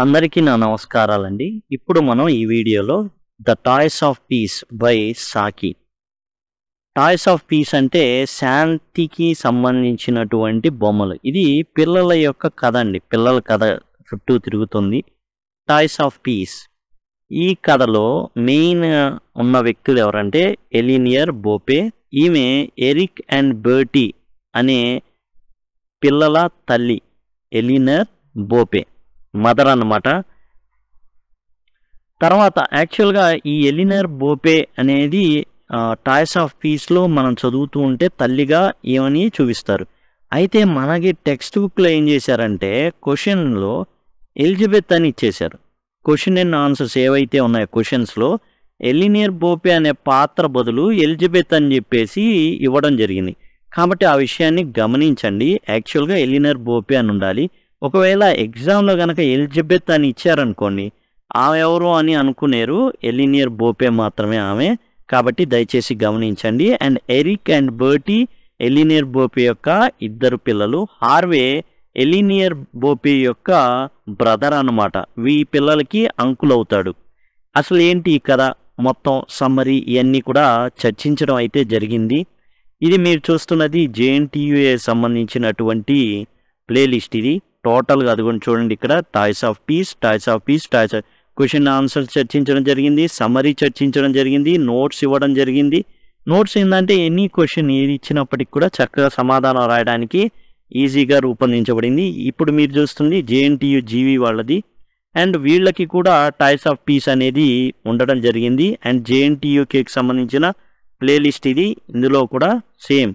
అందరికీ నా నమస్కారాలండి ఇప్పుడు మనం ఈ వీడియోలో the toys of peace by Saki toys of peace అంటే శాంతికి సంబంధించినటువంటి బొమ్మలు ఇది పిల్లల యొక్క కథ అండి పిల్లల కథ చుట్టూ తిరుగుతుంది టాయ్స్ ఆఫ్ పీస్ ఈ కథలో మెయిన్ ఉన్న వ్యక్తులు ఎవరంటే ఎలినియర్ బోపే ఈమె ఎరిక్ అండ్ బర్టీ అనే పిల్లల తల్లి ఎలినర్ బోపే మదర్ అన్నమాట తర్వాత యాక్చువల్గా ఈ ఎలినర్ బోపే అనేది టాయ్స్ ఆఫ్ పీస్లో మనం చదువుతూ ఉంటే తల్లిగా ఏమని చూపిస్తారు అయితే మనకి టెక్స్ట్ బుక్లో ఏం చేశారంటే క్వశ్చన్లో ఎలిజబెత్ అని ఇచ్చేశారు క్వశ్చన్ అండ్ ఆన్సర్స్ ఏవైతే ఉన్నాయో క్వశ్చన్స్లో ఎలినియర్ బోపే అనే పాత్ర బదులు ఎలిజబెత్ అని చెప్పేసి ఇవ్వడం జరిగింది కాబట్టి ఆ విషయాన్ని గమనించండి యాక్చువల్గా ఎలినర్ బోపే అని ఉండాలి ఒకవేళ ఎగ్జామ్లో కనుక ఎలిజబెత్ అని ఇచ్చారనుకోండి ఆమె ఎవరు అని అనుకునేరు ఎలినియర్ బోపే మాత్రమే ఆమె కాబట్టి దయచేసి గమనించండి and Eric and Bertie Eleanor Bope యొక్క ఇద్దరు పిల్లలు హార్వే ఎలినియర్ బోపే యొక్క బ్రదర్ అనమాట వీ పిల్లలకి అంకుల్ అవుతాడు అసలు ఏంటి ఈ కథ మొత్తం సమ్మరీ ఇవన్నీ కూడా చర్చించడం అయితే జరిగింది ఇది మీరు చూస్తున్నది జేఎన్టీయుఏ సంబంధించినటువంటి ప్లేలిస్ట్ ఇది టోటల్గా అది కూడా చూడండి ఇక్కడ toys of peace toys of peace toys of question answer చర్చించడం జరిగింది సమరీ చర్చించడం జరిగింది నోట్స్ ఇవ్వడం జరిగింది నోట్స్ ఏంటంటే ఎనీ క్వశ్చన్ ఏది ఇచ్చినప్పటికి కూడా చక్కగా సమాధానం రాయడానికి ఈజీగా రూపొందించబడింది ఇప్పుడు మీరు చూస్తుంది జేఎన్టీయు జీవి వాళ్ళది అండ్ వీళ్ళకి కూడా టైప్స్ ఆఫ్ పీస్ అనేది ఉండడం జరిగింది అండ్ జేఎన్టీయూకి సంబంధించిన ప్లేలిస్ట్ ఇది ఇందులో కూడా సేమ్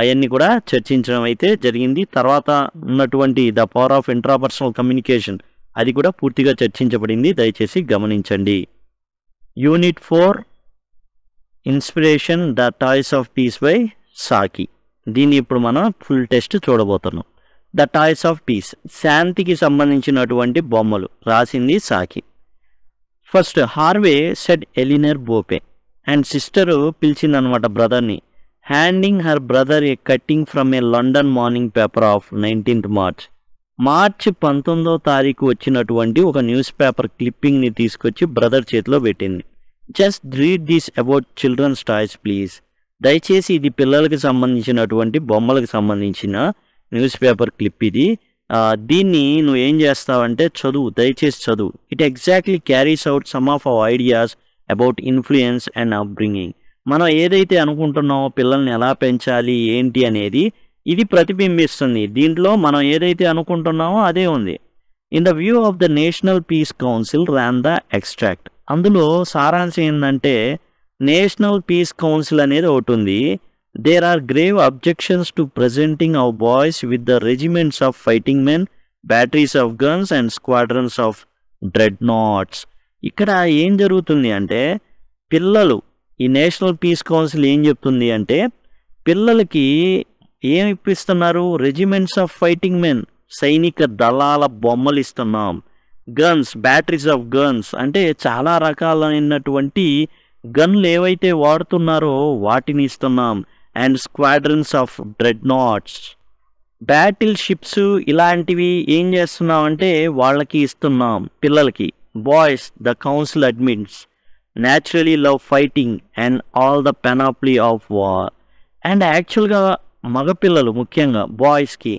అవన్నీ కూడా చర్చించడం అయితే జరిగింది తర్వాత ఉన్నటువంటి the power of intrapersonal communication అది కూడా పూర్తిగా చర్చించబడింది దయచేసి గమనించండి unit four inspiration the toys of peace by Saki దీన్ని ఇప్పుడు మనం ఫుల్ టెస్ట్ చూడబోతున్నాం ద టాయ్స్ ఆఫ్ పీస్ శాంతికి సంబంధించినటువంటి బొమ్మలు రాసింది Saki first Harvey said Eleanor Bope and sister పిలిచిందనమాట బ్రదర్ని handing her brother a cutting from a London morning paper of nineteenth March March పంతొమ్మిదో తారీఖు వచ్చినటువంటి ఒక న్యూస్ పేపర్ క్లిప్పింగ్ని తీసుకొచ్చి బ్రదర్ చేతిలో పెట్టింది just read this about children's toys please దయచేసి ఇది పిల్లలకు సంబంధించినటువంటి బొమ్మలకు సంబంధించిన న్యూస్ పేపర్ క్లిప్ ఇది దీన్ని నువ్వు ఏం చేస్తావంటే చదువు దయచేసి చదువు it exactly carries out some of our ideas about influence and upbringing మనం ఏదైతే అనుకుంటున్నామో పిల్లల్ని ఎలా పెంచాలి ఏంటి అనేది ఇది ప్రతిబింబిస్తుంది దీంట్లో మనం ఏదైతే అనుకుంటున్నామో అదే ఉంది in the view of the national peace council ర్యాన్ ద ఎక్స్ట్రాక్ట్ అందులో సారాంశం ఏంటంటే నేషనల్ పీస్ కౌన్సిల్ అనేది ఒకటి ఉంది there are grave objections to presenting our boys with the regiments of fighting men batteries of guns and squadrons of dreadnoughts ఇక్కడ ఏం జరుగుతుంది అంటే పిల్లలు ఈ నేషనల్ పీస్ కౌన్సిల్ ఏం చెప్తుంది అంటే పిల్లలకి ఏం ఇప్పిస్తున్నారు రెజిమెంట్స్ ఆఫ్ ఫైటింగ్ మెన్ సైనిక దళాల బొమ్మలు ఇస్తున్నాం గన్స్ బ్యాటరీస్ ఆఫ్ గన్స్ అంటే చాలా రకాలైనటువంటి గన్లు ఏవైతే వాడుతున్నారో వాటిని ఇస్తున్నాం and squadrons of dreadnoughts battleships ఇలాంటివి ఏం చేస్తున్నాం అంటే వాళ్ళకి ఇస్తున్నాం పిల్లలకి boys the council admits naturally love fighting and all the panoply of war and యాక్చువల్గా మగపిల్లలు ముఖ్యంగా బాయ్స్కి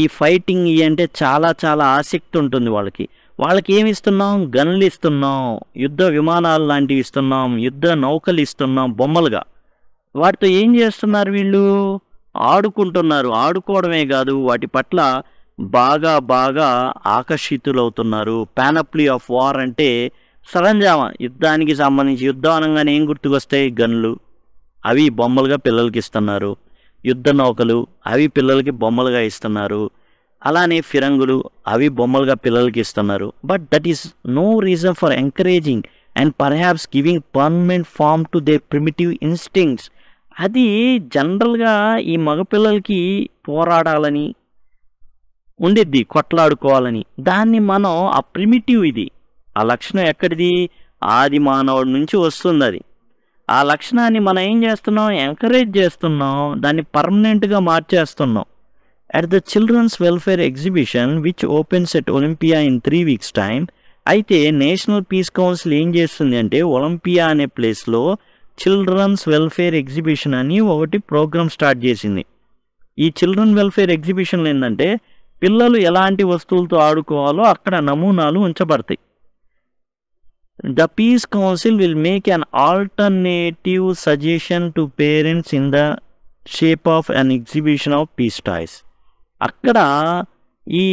ఈ ఫైటింగ్ అంటే చాలా చాలా ఆసక్తి ఉంటుంది వాళ్ళకి వాళ్ళకి ఏమి ఇస్తున్నాం గన్లు ఇస్తున్నాం యుద్ధ విమానాలు లాంటివి ఇస్తున్నాం యుద్ధ నౌకలు ఇస్తున్నాం బొమ్మలుగా వాటితో ఏం చేస్తున్నారు వీళ్ళు ఆడుకుంటున్నారు ఆడుకోవడమే కాదు వాటి పట్ల బాగా బాగా ఆకర్షితులవుతున్నారు పానప్లీ ఆఫ్ వార్ అంటే సరంజామా యుద్ధానికి సంబంధించి యుద్ధం అనగానే ఏం గుర్తుకొస్తాయి గన్లు అవి బొమ్మలుగా పిల్లలకి ఇస్తున్నారు యుద్ధ నౌకలు అవి పిల్లలకి బొమ్మలుగా ఇస్తున్నారు అలానే ఫిరంగులు అవి బొమ్మలుగా పిల్లలకి ఇస్తున్నారు but that is no reason for encouraging and perhaps giving permanent form to their primitive instincts అది జనరల్గా ఈ మగపిల్లలకి పోరాడాలని ఉండిద్ది కొట్లాడుకోవాలని దాన్ని మనం ఆ ప్రిమిటివ్ ఇది ఆ లక్షణం ఎక్కడిది ఆది మానవుడి నుంచి వస్తుంది అది ఆ లక్షణాన్ని మనం ఏం చేస్తున్నాం ఎంకరేజ్ చేస్తున్నాం దాన్ని పర్మనెంట్గా మార్చేస్తున్నాం at the children's welfare exhibition which opens at Olympia in three weeks time అయితే నేషనల్ పీస్ కౌన్సిల్ ఏం చేస్తుంది అంటే ఒలింపియా అనే ప్లేస్లో చిల్డ్రన్స్ వెల్ఫేర్ ఎగ్జిబిషన్ అని ఒకటి ప్రోగ్రామ్ స్టార్ట్ చేసింది ఈ చిల్డ్రన్ వెల్ఫేర్ ఎగ్జిబిషన్లు ఏంటంటే పిల్లలు ఎలాంటి వస్తువులతో ఆడుకోవాలో అక్కడ నమూనాలు ఉంచబడతాయి the peace council will make an alternative suggestion to parents in the shape of an exhibition of peace toys అక్కడ ఈ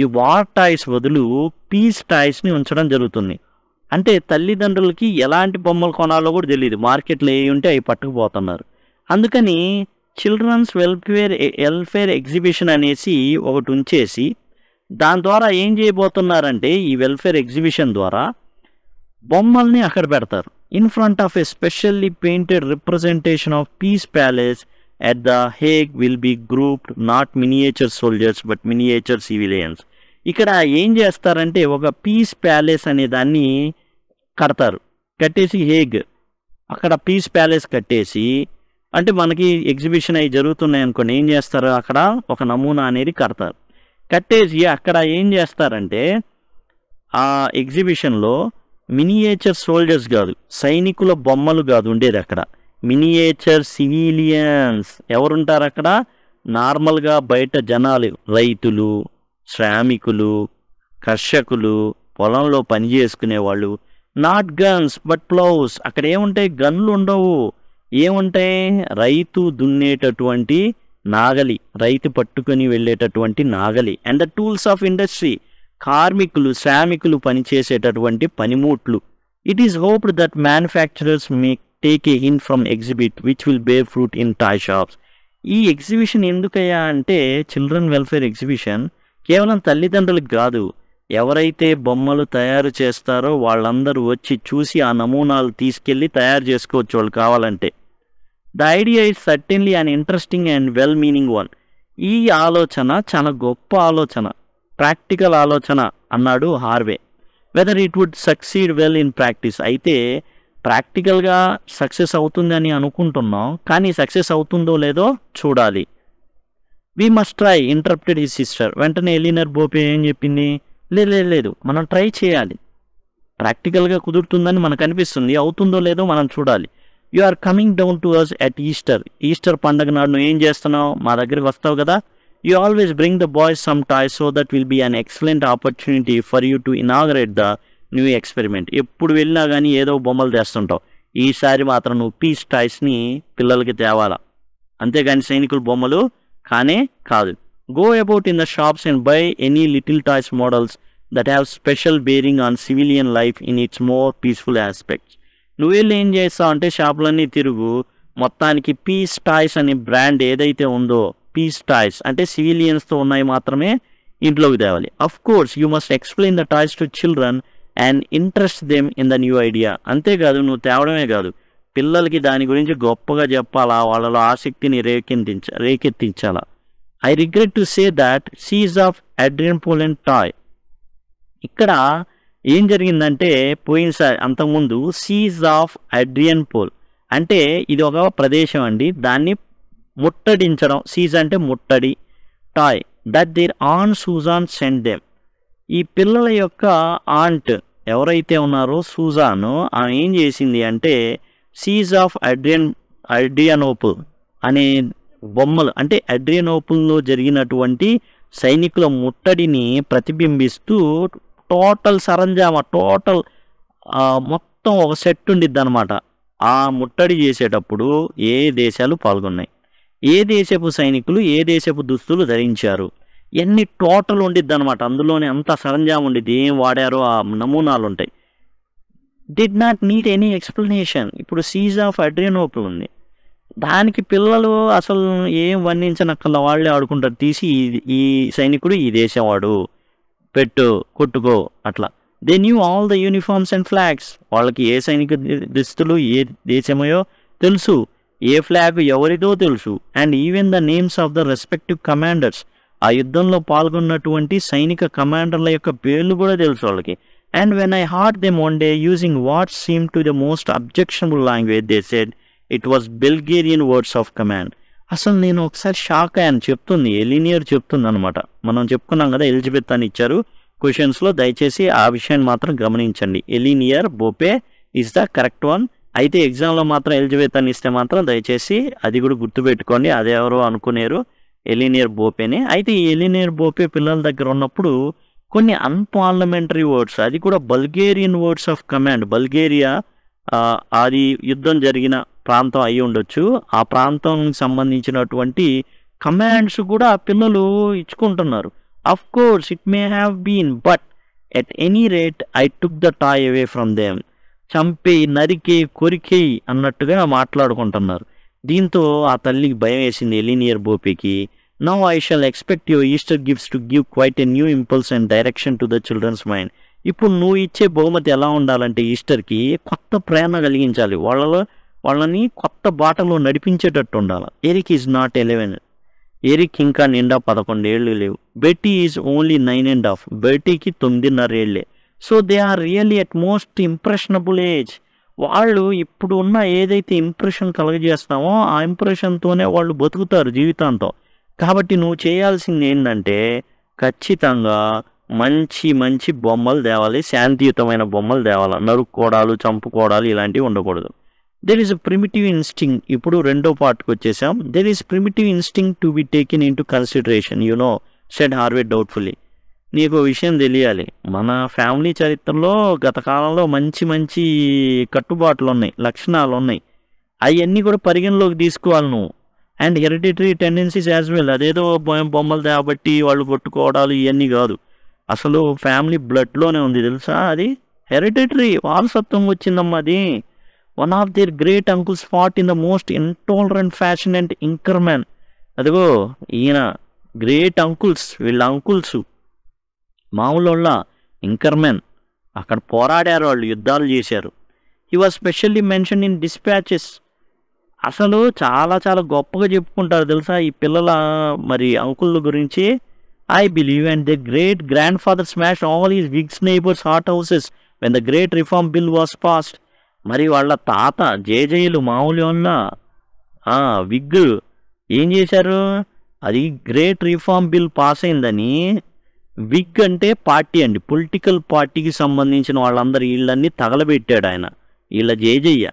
ఈ వార్ టాయ్స్ బదులు పీస్ టాయ్స్ని ఉంచడం జరుగుతుంది అంటే తల్లిదండ్రులకి ఎలాంటి బొమ్మలు కొనాలో కూడా తెలియదు మార్కెట్లో ఏ ఉంటే అవి పట్టుకుపోతున్నారు అందుకని చిల్డ్రన్స్ వెల్ఫేర్ వెల్ఫేర్ ఎగ్జిబిషన్ అనేసి ఒకటి ఉంచేసి దాని ద్వారా ఏం చేయబోతున్నారంటే ఈ వెల్ఫేర్ ఎగ్జిబిషన్ ద్వారా బొమ్మల్ని అక్కడ పెడతారు in front of a specially painted representation of peace palace at the Hague will be grouped not miniature soldiers but miniature civilians ఇక్కడ ఏం చేస్తారంటే ఒక పీస్ ప్యాలెస్ అనే దాన్ని కడతారు కట్టేసి హేగ్ అక్కడ పీస్ ప్యాలెస్ కట్టేసి అంటే మనకి ఎగ్జిబిషన్ అవి జరుగుతున్నాయి అనుకోండి ఏం చేస్తారు అక్కడ ఒక నమూనా అనేది కడతారు కట్టేసి అక్కడ ఏం చేస్తారంటే ఆ ఎగ్జిబిషన్లో మినియేచర్ సోల్జర్స్ కాదు సైనికుల బొమ్మలు కాదు ఉండేది అక్కడ మినియేచర్ సివిలియన్స్ ఎవరుంటారు అక్కడ నార్మల్గా బయట జనాలు రైతులు శ్రామికులు కర్షకులు పొలంలో పని వాళ్ళు నాట్ గన్స్ బట్ ప్లౌస్ అక్కడ ఏముంటాయి గన్లు ఉండవు ఏముంటాయి రైతు దున్నేటటువంటి నాగలి రైతు పట్టుకొని వెళ్ళేటటువంటి నాగలి and the tools of industry కార్మికులు శ్రామికులు పనిచేసేటటువంటి పనిముట్లు it is hoped that manufacturers make take a hint from exhibit which will bear fruit in toy shops ఈ ఎగ్జిబిషన్ ఎందుకయ్యా అంటే చిల్డ్రన్ వెల్ఫేర్ ఎగ్జిబిషన్ కేవలం తల్లిదండ్రులకు కాదు ఎవరైతే బొమ్మలు తయారు చేస్తారో వాళ్ళందరూ వచ్చి చూసి ఆ నమూనాలు తీసుకెళ్ళి తయారు చేసుకోవచ్చు వాళ్ళు కావాలంటే the idea is certainly an interesting and well meaning one ఈ ఆలోచన చాలా గొప్ప ఆలోచన ప్రాక్టికల్ ఆలోచన అన్నాడు Harvey whether it would succeed well in practice అయితే ప్రాక్టికల్గా సక్సెస్ అవుతుందని అనుకుంటున్నాం కానీ సక్సెస్ అవుతుందో లేదో చూడాలి వీ మస్ట్ ట్రై ఇంటర్ప్టెడ్ ఈ సిస్టర్ వెంటనే ఎలినర్ బోపే ఏం చెప్పింది లేదు లేదు మనం ట్రై చేయాలి ప్రాక్టికల్గా కుదురుతుందని మనకు అనిపిస్తుంది అవుతుందో లేదో మనం చూడాలి you are coming down to us at Easter Easter పండగ నాడు నువ్వు ఏం చేస్తున్నావు మా దగ్గరికి వస్తావు కదా You always bring the boys some toys so that will be an excellent opportunity for you to inaugurate the new experiment ఎప్పుడు వెళ్ళినా కానీ ఏదో బొమ్మలు తెస్తుంటావు ఈసారి మాత్రం నువ్వు పీస్ టాయ్స్ని పిల్లలకి తేవాలా అంతేగాని సైనికుల బొమ్మలు కానే కాదు go about in the shops and buy any little toys models that have special bearing on civilian life in its more peaceful aspects నువ్వెళ్ళి ఏం చేస్తావు అంటే షాపులన్నీ తిరుగు మొత్తానికి పీస్ టాయ్స్ అనే బ్రాండ్ ఏదైతే ఉందో పీస్ టాయ్స్ అంటే సివిలియన్స్తో ఉన్నాయి మాత్రమే ఇంట్లోకి తేవాలి of course you must explain the toys to children and interest them in the new idea అంతేకాదు నువ్వు తేవడమే కాదు పిల్లలకి దాని గురించి గొప్పగా చెప్పాలా వాళ్ళలో ఆసక్తిని రేకెత్తించ రేకెత్తించాలా I regret to say that siege of Adrian and toy ఇక్కడ ఏం జరిగిందంటే పోయినసారి అంతకుముందు సీజ్ ఆఫ్ అడ్రియన్ పోల్ అంటే ఇది ఒక ప్రదేశం అండి దాన్ని ముట్టడించడం సీజ్ అంటే ముట్టడి toy that their aunt Susan send them ఈ పిల్లల యొక్క ఆంట్ ఎవరైతే ఉన్నారో సూజాన్ ఆమె ఏం చేసింది అంటే సీజ్ ఆఫ్ అడ్రియన్ అడ్రియానోపుల్ అనే బొమ్మలు అంటే అడ్రియానోపుల్లో జరిగినటువంటి సైనికుల ముట్టడిని ప్రతిబింబిస్తూ టోటల్ సరంజామా టోటల్ మొత్తం ఒక సెట్ ఉండిద్ది అనమాట ఆ ముట్టడి చేసేటప్పుడు ఏ దేశాలు పాల్గొన్నాయి ఏ దేశపు సైనికులు ఏ దేశపు దుస్తులు ధరించారు ఎన్ని టోటల్ ఉండిద్ది అనమాట అందులోనే అంత సరంజాం ఉండిద్ది ఏం వాడారో ఆ నమూనాలు ఉంటాయి did not need any explanation ఇప్పుడు సీజ్ ఆఫ్ అడ్రినోపుల్ ఉంది దానికి పిల్లలు అసలు ఏం వర్ణించనక్కల వాళ్ళే ఆడుకుంటారు తీసి ఈ సైనికుడు ఈ దేశవాడు పెట్టు కొట్టుకో అట్లా they knew all the uniforms and flags వాళ్ళకి ఏ సైనిక దుస్తులు ఏ దేశమయో తెలుసు ఏ ఫ్లాగ్ ఎవరిదో తెలుసు and even the names of the respective commanders ఆ యుద్ధంలో పాల్గొన్నటువంటి సైనిక కమాండర్ల యొక్క పేర్లు కూడా తెలుసు వాళ్ళకి and when I heard them one day using what seem to the most objectionable language they said it was Bulgarian words of command అసలు నేను ఒకసారి షాక్ అయ్యాను చెప్తుంది ఎలినియర్ చెప్తుంది అనమాట మనం చెప్పుకున్నాం కదా ఎలిజబెత్ అని ఇచ్చారు క్వశ్చన్స్లో దయచేసి ఆ విషయాన్ని మాత్రం గమనించండి Eleanor Bope is the correct one అయితే ఎగ్జామ్లో మాత్రం ఎలిజబెత్ ఇస్తే మాత్రం దయచేసి అది కూడా గుర్తుపెట్టుకోండి అది ఎవరో అనుకునేరు ఎలినియర్ బోపేనే అయితే ఈ ఎలినియర్ బోపే పిల్లల దగ్గర ఉన్నప్పుడు కొన్ని అన్పార్లమెంటరీ వర్డ్స్ అది కూడా Bulgarian words of command Bulgaria అది యుద్ధం జరిగిన ప్రాంతం అయి ఉండొచ్చు ఆ ప్రాంతానికి సంబంధించినటువంటి కమాండ్స్ కూడా పిల్లలు ఇచ్చుకుంటున్నారు of course it may have been but at any rate I took the toy away from them చంపి నరికి కొరికి అన్నట్టుగా మాట్లాడుకుంటున్నారు దీంతో ఆ తల్లికి భయం వేసింది ఎలినియర్ బోపికి now I shall expect your Easter gifts to give quite a new impulse and direction to the children's mind ఇప్పుడు నువ్వు ఇచ్చే బహుమతి ఎలా ఉండాలంటే ఈస్టర్కి కొత్త ప్రేరణ కలిగించాలి వాళ్ళలో వాళ్ళని కొత్త బాటలో నడిపించేటట్టు ఉండాలి Eric is not eleven Eric ఇంకా నిండా పదకొండు ఏళ్ళు లేవు Betty is only nine and half బెట్టీకి తొమ్మిదిన్నర ఏళ్ళే so they are really at most impressionable age వాళ్ళు ఇప్పుడు ఉన్న ఏదైతే ఇంప్రెషన్ కలగజేస్తామో ఆ ఇంప్రెషన్తోనే వాళ్ళు బతుకుతారు జీవితాంతం కాబట్టి నువ్వు చేయాల్సింది ఏంటంటే ఖచ్చితంగా మంచి మంచి బొమ్మలు తేవాలి శాంతియుతమైన బొమ్మలు తేవాలి నరుక్కోడాలు చంపుకోడాలు ఇలాంటివి ఉండకూడదు దెర్ ఈస్ ప్రిమిటివ్ ఇన్స్టింగ్ ఇప్పుడు రెండో పార్ట్కి వచ్చేసాం there is primitive instinct to be taken into consideration no said Harvey doubtfully నీకు విషయం తెలియాలి మన ఫ్యామిలీ చరిత్రలో గత కాలంలో మంచి మంచి కట్టుబాట్లు ఉన్నాయి లక్షణాలు ఉన్నాయి అవన్నీ కూడా పరిగణలోకి తీసుకోవాలి నువ్వు and hereditary tendencies as well అదేదో బొమ్మలు తేబట్టి వాళ్ళు పట్టుకోవడాలు ఇవన్నీ కాదు అసలు ఫ్యామిలీ బ్లడ్లోనే ఉంది తెలుసా అది హెరిడిటరీ వారసత్వం వచ్చిందమ్మా అది one of their great uncles fought in the most intolerant fashion and Inkerman అదిగో ఈయన గ్రేట్ అంకుల్స్ వీళ్ళ అంకుల్స్ మామూలు ఇంకర్మెన్ అక్కడ పోరాడారు వాళ్ళు యుద్ధాలు చేశారు he was specially mention in dispatches అసలు చాలా చాలా గొప్పగా చెప్పుకుంటారు తెలుసా ఈ పిల్లల మరి అంకుల గురించి I believe and the great grandfather smash all his Whigs neighbours hothouses when the great Reform Bill was passed మరి వాళ్ళ తాత జేజేయులు మామూలు విగ్ ఏం చేశారు అది గ్రేట్ రిఫార్మ్ బిల్ పాస్ అయిందని విగ్ అంటే పార్టీ అండి పొలిటికల్ పార్టీకి సంబంధించిన వాళ్ళందరూ వీళ్ళన్నీ తగలబెట్టాడు ఆయన వీళ్ళ జేజయ్య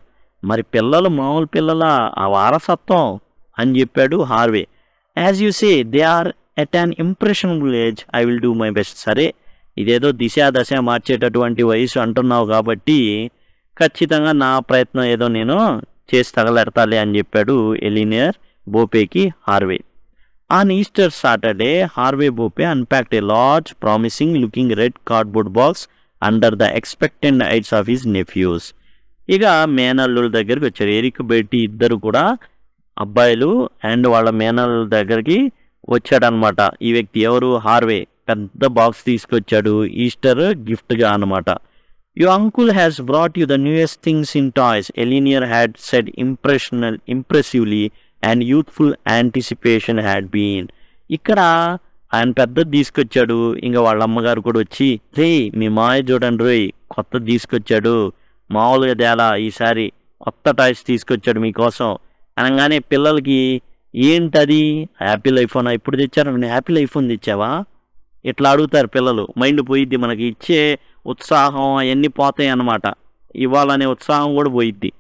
మరి పిల్లలు మామూలు పిల్లల ఆ వారసత్వం అని చెప్పాడు Harvey as you say they are at an impressionable age I will do my best సరే ఇదేదో దిశ దశ మార్చేటటువంటి వయసు అంటున్నావు కాబట్టి ఖచ్చితంగా నా ప్రయత్నం ఏదో నేను చేసి తగలెడతాలి అని చెప్పాడు ఎలినియర్ బోపేకి Harvey on Easter Saturday Harvey Bope unpacked a large promising looking red cardboard box under the expected eyes of his nephews ఇక మేనల్లుల దగ్గరికి వచ్చారు ఎరిక్ బెట్టి ఇద్దరు కూడా అబ్బాయిలు అండ్ వాళ్ళ మేనల్లుల దగ్గరికి వచ్చాడనమాట ఈ వ్యక్తి ఎవరు హార్వే పెద్ద బాక్స్ తీసుకొచ్చాడు ఈస్టర్ గిఫ్ట్గా అనమాట యువ uncle has brought you the newest things in toys Eleanor had said impressional impressively and youthful anticipation had been ఇక్కడ ఆయన పెద్ద తీసుకొచ్చాడు ఇంకా వాళ్ళ అమ్మగారు కూడా వచ్చి రే మీ మాయ చూడండి రోయ్ కొత్త తీసుకొచ్చాడు మామూలుగా తేలా ఈసారి కొత్త టాయ్స్ తీసుకొచ్చాడు మీకోసం అనగానే పిల్లలకి ఏంటది యాపిల్ ఐఫోన్ ఇప్పుడు తెచ్చారు నేను యాపిల్ ఐఫోన్ తెచ్చావా ఇట్లా అడుగుతారు పిల్లలు మైండ్ పోయిద్ది మనకి ఇచ్చే ఉత్సాహం అవన్నీ పోతాయి అన్నమాట ఇవ్వాలనే ఉత్సాహం కూడా పోయిద్ది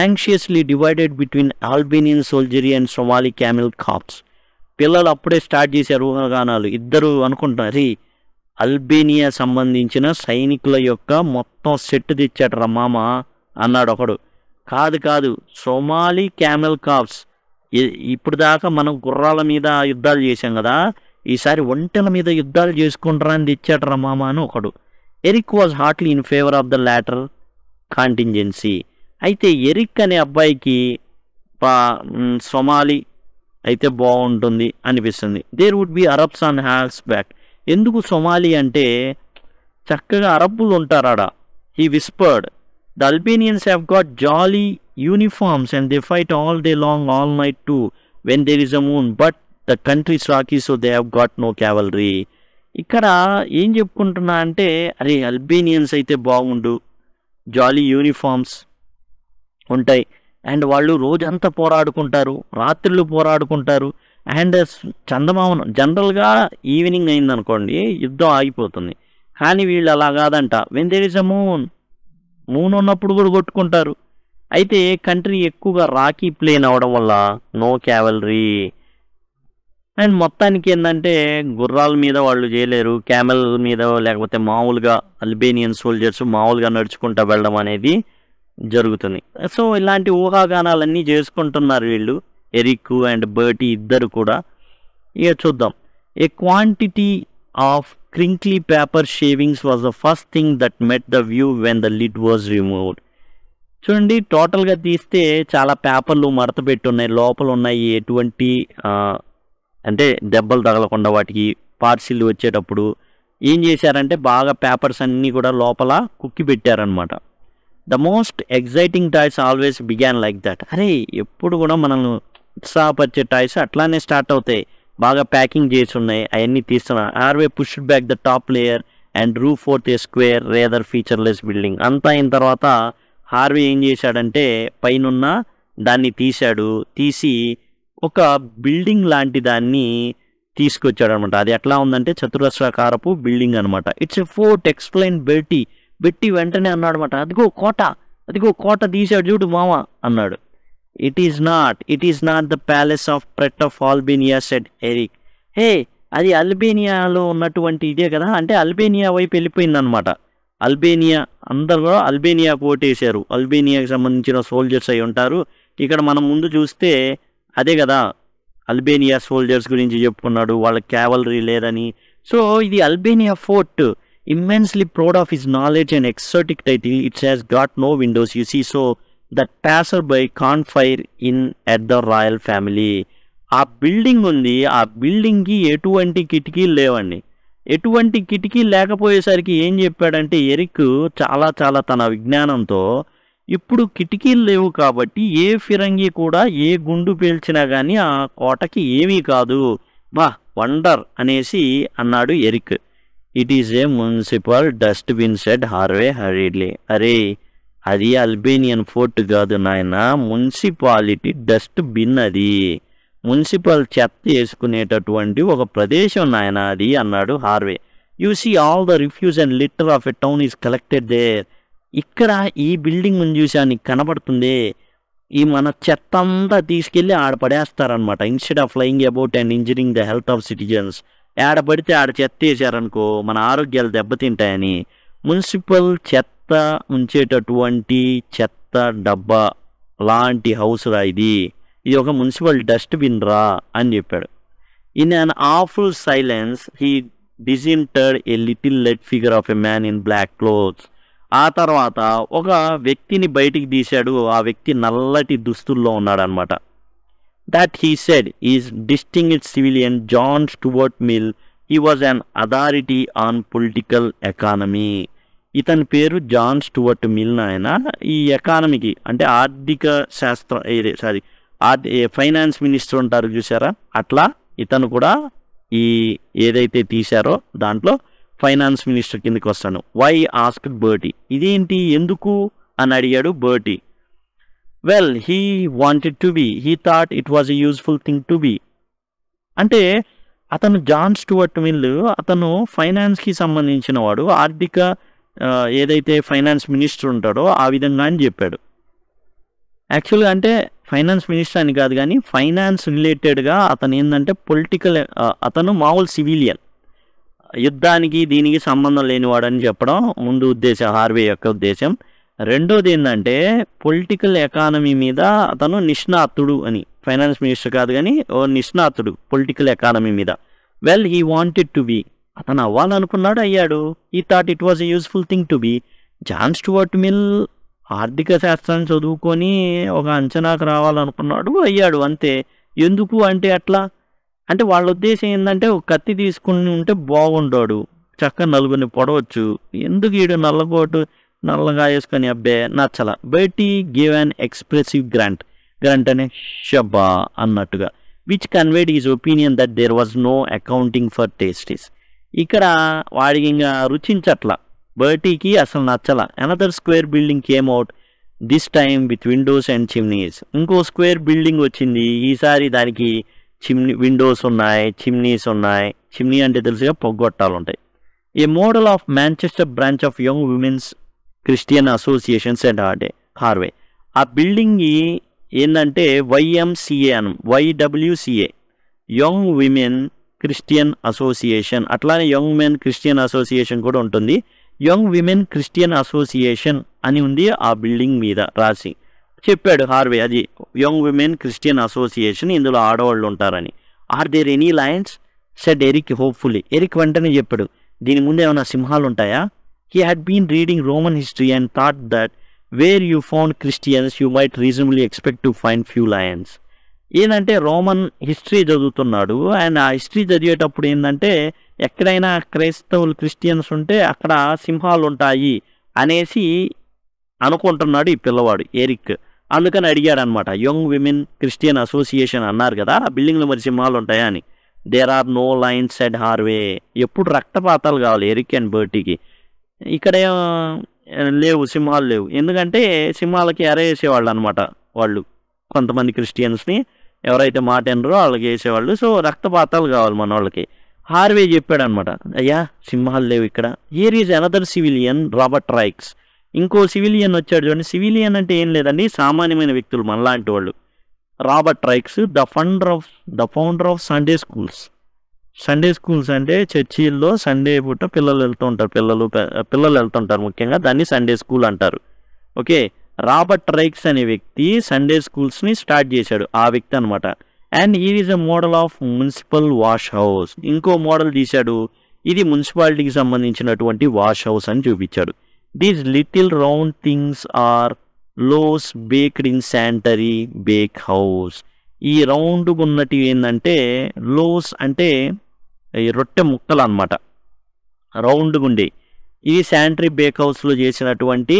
anxiously divided between Albanian soldiery and Somali camel corps పిల్లలు అప్పుడే స్టార్ట్ చేశారు ఊహాగానాలు ఇద్దరు అనుకుంటున్నారు అల్బేనియా సంబంధించిన సైనికుల యొక్క మొత్తం సెట్ తెచ్చాడు రా మామ అన్నాడు ఒకడు కాదు కాదు సోమాలి క్యామెల్ కాప్స్ ఇప్పుడు దాకా మనం గుర్రాల మీద యుద్ధాలు చేసాం కదా ఈసారి ఒంటెల మీద యుద్ధాలు చేసుకుంటారా అని తెచ్చాడు రా మామ అని ఒకడు Eric was heartily in favour of the latter contingency అయితే ఎరిక్ అనే అబ్బాయికి పా సొమాలి అయితే బాగుంటుంది అనిపిస్తుంది there would be Arabs on horseback ఎందుకు సొమాలి అంటే చక్కగా అరబ్బులు ఉంటారాడ he whispered the Albanians have got jolly uniforms and they fight all the long all night too when there is a moon but the country's rocky so they have got no cavalry ఇక్కడ ఏం చెప్పుకుంటున్నా అంటే అరే అల్బేనియన్స్ అయితే బాగుండు జాలీ uniforms ఉంటాయి and వాళ్ళు రోజంతా పోరాడుకుంటారు రాత్రులు పోరాడుకుంటారు అండ్ చందమామను జనరల్గా ఈవినింగ్ అయిందనుకోండి యుద్ధం ఆగిపోతుంది కానీ వీళ్ళు అలా కాదంట when there is a moon moon ఉన్నప్పుడు కూడా కొట్టుకుంటారు అయితే కంట్రీ ఎక్కువగా రాకీ ప్లేన్ అవడం వల్ల నో క్యావలరీ అండ్ మొత్తానికి ఏంటంటే గుర్రాల మీద వాళ్ళు చేయలేరు క్యామెల్ మీద లేకపోతే మామూలుగా అల్బేనియన్ సోల్జర్స్ మామూలుగా నడుచుకుంటా వెళ్ళడం అనేది జరుగుతుంది సో ఇలాంటి ఊహాగానాలన్నీ చేసుకుంటున్నారు వీళ్ళు ఎరిక్ అండ్ బర్టీ ఇద్దరు కూడా ఇక చూద్దాం a quantity of crinkly paper shavings was the first thing that met the view when the lid was removed చూడండి టోటల్గా తీస్తే చాలా పేపర్లు మడత పెట్టున్నాయి లోపల ఉన్నాయి ఎటువంటి అంటే దెబ్బలు తగలకుండా వాటికి పార్సిల్ వచ్చేటప్పుడు ఏం చేశారంటే బాగా పేపర్స్ అన్నీ కూడా లోపల కుక్కి పెట్టారనమాట the most exciting toys always begin like that అరే ఎప్పుడు కూడా మనల్ని ఉత్సాహపరిచే టాయ్స్ అట్లానే స్టార్ట్ అవుతాయి బాగా ప్యాకింగ్ చేసి ఉన్నాయి అవన్నీ తీస్తున్నాను Harvey pushed back the top layer and drew forth a square rather featureless building అంతా అయిన తర్వాత హార్వే ఏం చేశాడంటే పైనున్న దాన్ని తీశాడు తీసి ఒక బిల్డింగ్ లాంటి దాన్ని తీసుకొచ్చాడు అనమాట అది ఎట్లా ఉందంటే చతురస్రాకారపు బిల్డింగ్ అనమాట it's a fort explain Bertie పెట్టి వెంటనే అన్నాడు అనమాట అదిగో కోట అదిగో కోట తీశాడు చూడు మామ అన్నాడు it is not it is not the palace of Mpret of Albania said Eric హే అది అల్బేనియాలో ఉన్నటువంటి ఇదే కదా అంటే అల్బేనియా వైపు వెళ్ళిపోయిందనమాట అల్బేనియా అందరు కూడా అల్బేనియాకు ఓటేశారు అల్బేనియాకి సంబంధించిన సోల్జర్స్ అయి ఉంటారు ఇక్కడ మనం ముందు చూస్తే అదే కదా అల్బేనియా సోల్జర్స్ గురించి చెప్పుకున్నాడు వాళ్ళ క్యావలరీ లేదని సో ఇది Albania fort immensely proud of his knowledge and exotic title. It has got no windows, you see. So that passerby can't fire in at the royal family ఆ building ఉంది ఆ బిల్డింగ్కి ఎటువంటి కిటికీలు లేవండి ఎటువంటి కిటికీ లేకపోయేసరికి ఏం చెప్పాడంటే ఎరిక్ చాలా చాలా తన విజ్ఞానంతో ఇప్పుడు కిటికీలు లేవు కాబట్టి ఏ ఫిరంగి కూడా ఏ గుండు పీల్చినా కానీ ఆ కోటకి ఏమీ కాదు వా వండర్ అనేసి అన్నాడు Eric it is a municipal dustbin said Harvey హరీలీ అరే అది అల్బేనియన్ ఫోర్ట్ కాదు నాయన మున్సిపాలిటీ డస్ట్బిన్ అది మున్సిపల్ చెత్త వేసుకునేటటువంటి ఒక ప్రదేశం నాయన అది అన్నాడు Harvey you see all the refuse and litter of a town is collected there ఇక్కడ ఈ బిల్డింగ్ ముందు చూసాను కనబడుతుంది ఈ మన చెత్త అంతా తీసుకెళ్ళి ఆడ పడేస్తారనమాట instead of flying about and injuring the health of citizens ఏడబడితే ఆడ చెత్త వేసారనుకో మన ఆరోగ్యాలు దెబ్బతింటాయని మున్సిపల్ చెత్త ఉంచేటటువంటి చెత్త డబ్బా లాంటి హౌస్ రా ఇది ఇది ఒక మున్సిపల్ డస్ట్బిన్ రా అని చెప్పాడు in an awful silence he disinterred a little lead figure of a man in black clothes ఆ తర్వాత ఒక వ్యక్తిని బయటికి తీశాడు ఆ వ్యక్తి నల్లటి దుస్తుల్లో ఉన్నాడనమాట that he said is distinguished civilian John Stuart Mill. He was an authority on political economy. ఇతని పేరు జాన్ స్టువర్ట్ మిల్ ఆయన ఈ ఎకానమీకి అంటే ఆర్థిక శాస్త్రం సారీ ఫైనాన్స్ మినిస్టర్ ఉంటారు చూసారా అట్లా ఇతను కూడా ఈ ఏదైతే తీశారో దాంట్లో ఫైనాన్స్ మినిస్టర్ కిందకి వస్తాను వై ఆస్క్డ్ బర్టీ ఇదేంటి ఎందుకు అని అడిగాడు Bertie well he wanted to be he thought it was a useful thing to be అంటే అతను జాన్ స్టూవర్ట్ మిల్ అతను ఫైనాన్స్కి సంబంధించిన వాడు ఆర్థిక ఏదైతే ఫైనాన్స్ మినిస్టర్ ఉంటాడో ఆ విధంగా అని చెప్పాడు యాక్చువల్గా అంటే ఫైనాన్స్ మినిస్టర్ అని కాదు కానీ ఫైనాన్స్ రిలేటెడ్గా అతను ఏంటంటే పొలిటికల్ అతను మామూలు సివిలియన్ యుద్ధానికి దీనికి సంబంధం లేనివాడని చెప్పడం ముందు ఉద్దేశం హార్వే యొక్క ఉద్దేశం రెండోది ఏంటంటే పొలిటికల్ ఎకానమీ మీద అతను నిష్ణాతుడు అని ఫైనాన్స్ మినిస్టర్ కాదు కానీ ఓ నిష్ణాతుడు పొలిటికల్ ఎకానమీ మీద well he wanted to be అతను అవ్వాలనుకున్నాడు అయ్యాడు ఈ thought it was a useful thing to be John Stuart Mill ఆర్థిక శాస్త్రాన్ని చదువుకొని ఒక అంచనాకు రావాలనుకున్నాడు అయ్యాడు అంతే ఎందుకు అంటే అట్లా అంటే వాళ్ళ ఉద్దేశం ఏంటంటే ఒక కత్తి తీసుకుని ఉంటే బాగుండాడు చక్కగా నలుగురిని పొడవచ్చు ఎందుకు ఈడు నల్లగోటు నల్లగా వేసుకొని అబ్బే నచ్చల Betty gave an expressive grunt grunt అనే షబ్బా అన్నట్టుగా which conveyed his opinion that there was no accounting for tastes ఇక్కడ వాడికి ఇంకా రుచించట్ల బర్టీకి అసలు నచ్చల another square building came out this time with windows and chimneys ఇంకో స్క్వేర్ బిల్డింగ్ వచ్చింది ఈసారి దానికి చిమ్నీ విండోస్ ఉన్నాయి చిమ్నీస్ ఉన్నాయి చిమ్నీ అంటే తెలుసుగా పొగ్గొట్టాలు ఉంటాయి a model of Manchester branch of young women's Christian associations and హార్డే Harvey ఆ బిల్డింగ్ ఏంటంటే వైఎంసిఏ అను YWCA young women Christian association అట్లానే యంగ్ మెన్ క్రిస్టియన్ అసోసియేషన్ కూడా ఉంటుంది యంగ్ విమెన్ క్రిస్టియన్ అసోసియేషన్ అని ఉంది ఆ బిల్డింగ్ మీద రాసి చెప్పాడు హార్వే అది యంగ్ విమెన్ క్రిస్టియన్ అసోసియేషన్ ఇందులో ఆడవాళ్ళు ఉంటారని are there any lions said Eric hopefully Eric వెంటనే చెప్పాడు దీని ముందు ఏమైనా సింహాలు ఉంటాయా He had been reading Roman history and thought that where you found Christians, you might reasonably expect to find few lions. ఏంటంటే రోమన్ హిస్టరీ చదువుతున్నాడు and ఆ హిస్టరీ చదివేటప్పుడు ఏంటంటే ఎక్కడైనా క్రైస్తవులు క్రిస్టియన్స్ ఉంటే అక్కడ సింహాలు ఉంటాయి అనేసి అనుకుంటున్నాడు ఈ పిల్లవాడు ఎరిక్ అందుకని అడిగాడు అనమాట యంగ్ విమెన్ క్రిస్టియన్ అసోసియేషన్ అన్నారు కదా ఆ బిల్డింగ్లో మరి సింహాలు ఉంటాయా అని there are no lions and Harvey ఎప్పుడు రక్తపాతాలు కావాలి ఎరిక్ అండ్ బర్టీకి ఇక్కడ లేవు సింహాలు లేవు ఎందుకంటే సింహాలకి ఎర వేసేవాళ్ళు అనమాట వాళ్ళు కొంతమంది క్రిస్టియన్స్ని ఎవరైతే మాట ఎనరో వాళ్ళకి వేసేవాళ్ళు సో రక్తపాతాలు కావాలి మన వాళ్ళకి హార్వే చెప్పాడు అనమాట అయ్యా సింహాలు లేవు ఇక్కడ here is another civilian Robert Raikes ఇంకో సివిలియన్ వచ్చాడు చూడండి సివిలియన్ అంటే ఏం లేదండి సామాన్యమైన వ్యక్తులు మనలాంటి వాళ్ళు Robert Raikes the funder of the founder of Sunday schools Sunday schools అంటే చర్చిల్లో సండే పూట పిల్లలు వెళ్తూ ఉంటారు పిల్లలు పిల్లలు వెళ్తుంటారు ముఖ్యంగా దాన్ని సండే స్కూల్ అంటారు ఓకే రాబర్ట్ రైక్స్ అనే వ్యక్తి సండే స్కూల్స్ని స్టార్ట్ చేశాడు ఆ వ్యక్తి అనమాట అండ్ ఈ is a model of municipal washhouse ఇంకో మోడల్ తీశాడు ఇది మున్సిపాలిటీకి సంబంధించినటువంటి వాష్ హౌస్ అని చూపించాడు these little round things are loaves baked in sanitary bakehouse ఈ రౌండ్గా ఉన్నటివి ఏంటంటే లోస్ అంటే ఈ రొట్టె ముక్కలు అనమాట రౌండ్గా ఉండి ఇవి శానిటరీ బేక్ హౌస్లో చేసినటువంటి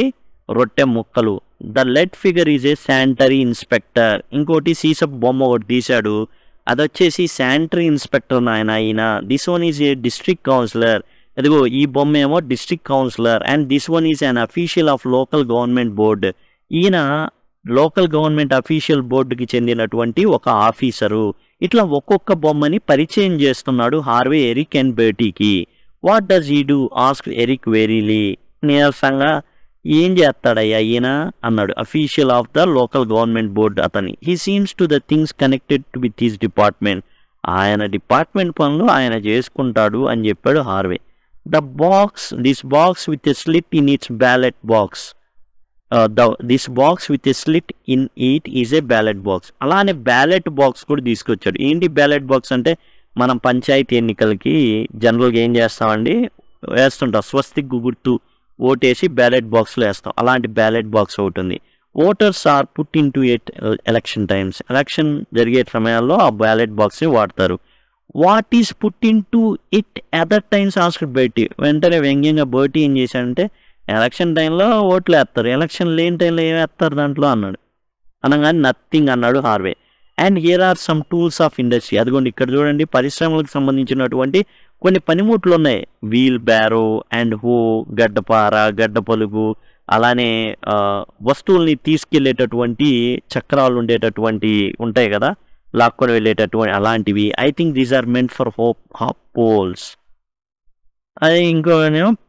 రొట్టె ముక్కలు the lead figure is a sanitary inspector ఇంకోటి సీసప్ బొమ్మ ఒకటి తీశాడు అది వచ్చేసి శానిటరీ ఇన్స్పెక్టర్ నాయన ఈయన this one is a district councillor అదిగో ఈ బొమ్మ ఏమో district councillor and this one is an official of local government board ఈయన లోకల్ గవర్నమెంట్ అఫీషియల్ బోర్డుకి చెందినటువంటి ఒక ఆఫీసరు ఇట్లా ఒక్కొక్క బొమ్మని పరిచయం చేస్తున్నాడు హార్వే ఎరిక్ అండ్ బేటీకి what does he do asked Eric wearily నీరసంగా ఏం చేస్తాడయ్యా ఈయన అన్నాడు official of the local government board అతని హీ సీన్స్ to the things connected with his department ఆయన డిపార్ట్మెంట్ పనులు ఆయన చేసుకుంటాడు అని చెప్పాడు Harvey the box this box with a in it's ballot box the this box with slit in it is a ballot box అలానే ballot box కూడా తీసుకొచ్చాడు ఏంటి బ్యాలెట్ బాక్స్ అంటే మనం పంచాయతీ ఎన్నికలకి జనరల్గా ఏం చేస్తామండి వేస్తుంటాం స్వస్తి గుర్తు ఓటేసి బ్యాలెట్ బాక్స్లో వేస్తాం అలాంటి బ్యాలెట్ బాక్స్ ఒకటి ఉంది voters are put into at election times election జరిగే సమయాల్లో ఆ బ్యాలెట్ బాక్స్ని వాడతారు what is put into it other times asked బయటి వెంటనే వ్యంగ్యంగా బర్టీ ఏం చేశాడంటే ఎలక్షన్ టైంలో ఓట్లు వేస్తారు ఎలక్షన్ లేని టైంలో ఏం వేస్తారు దాంట్లో అన్నాడు అనగానే నథింగ్ అన్నాడు Harvey and here are some tools of industry అదిగోండి ఇక్కడ చూడండి పరిశ్రమలకు సంబంధించినటువంటి కొన్ని పనిముట్లు ఉన్నాయి వీల్ బ్యారో అండ్ హో గడ్డపార గడ్డ పలుగు అలానే వస్తువుల్ని తీసుకెళ్లేటటువంటి చక్రాలు ఉండేటటువంటి ఉంటాయి కదా లాక్కొని వెళ్ళేటటువంటి అలాంటివి I think these are meant for hope hop poles అది ఇంకో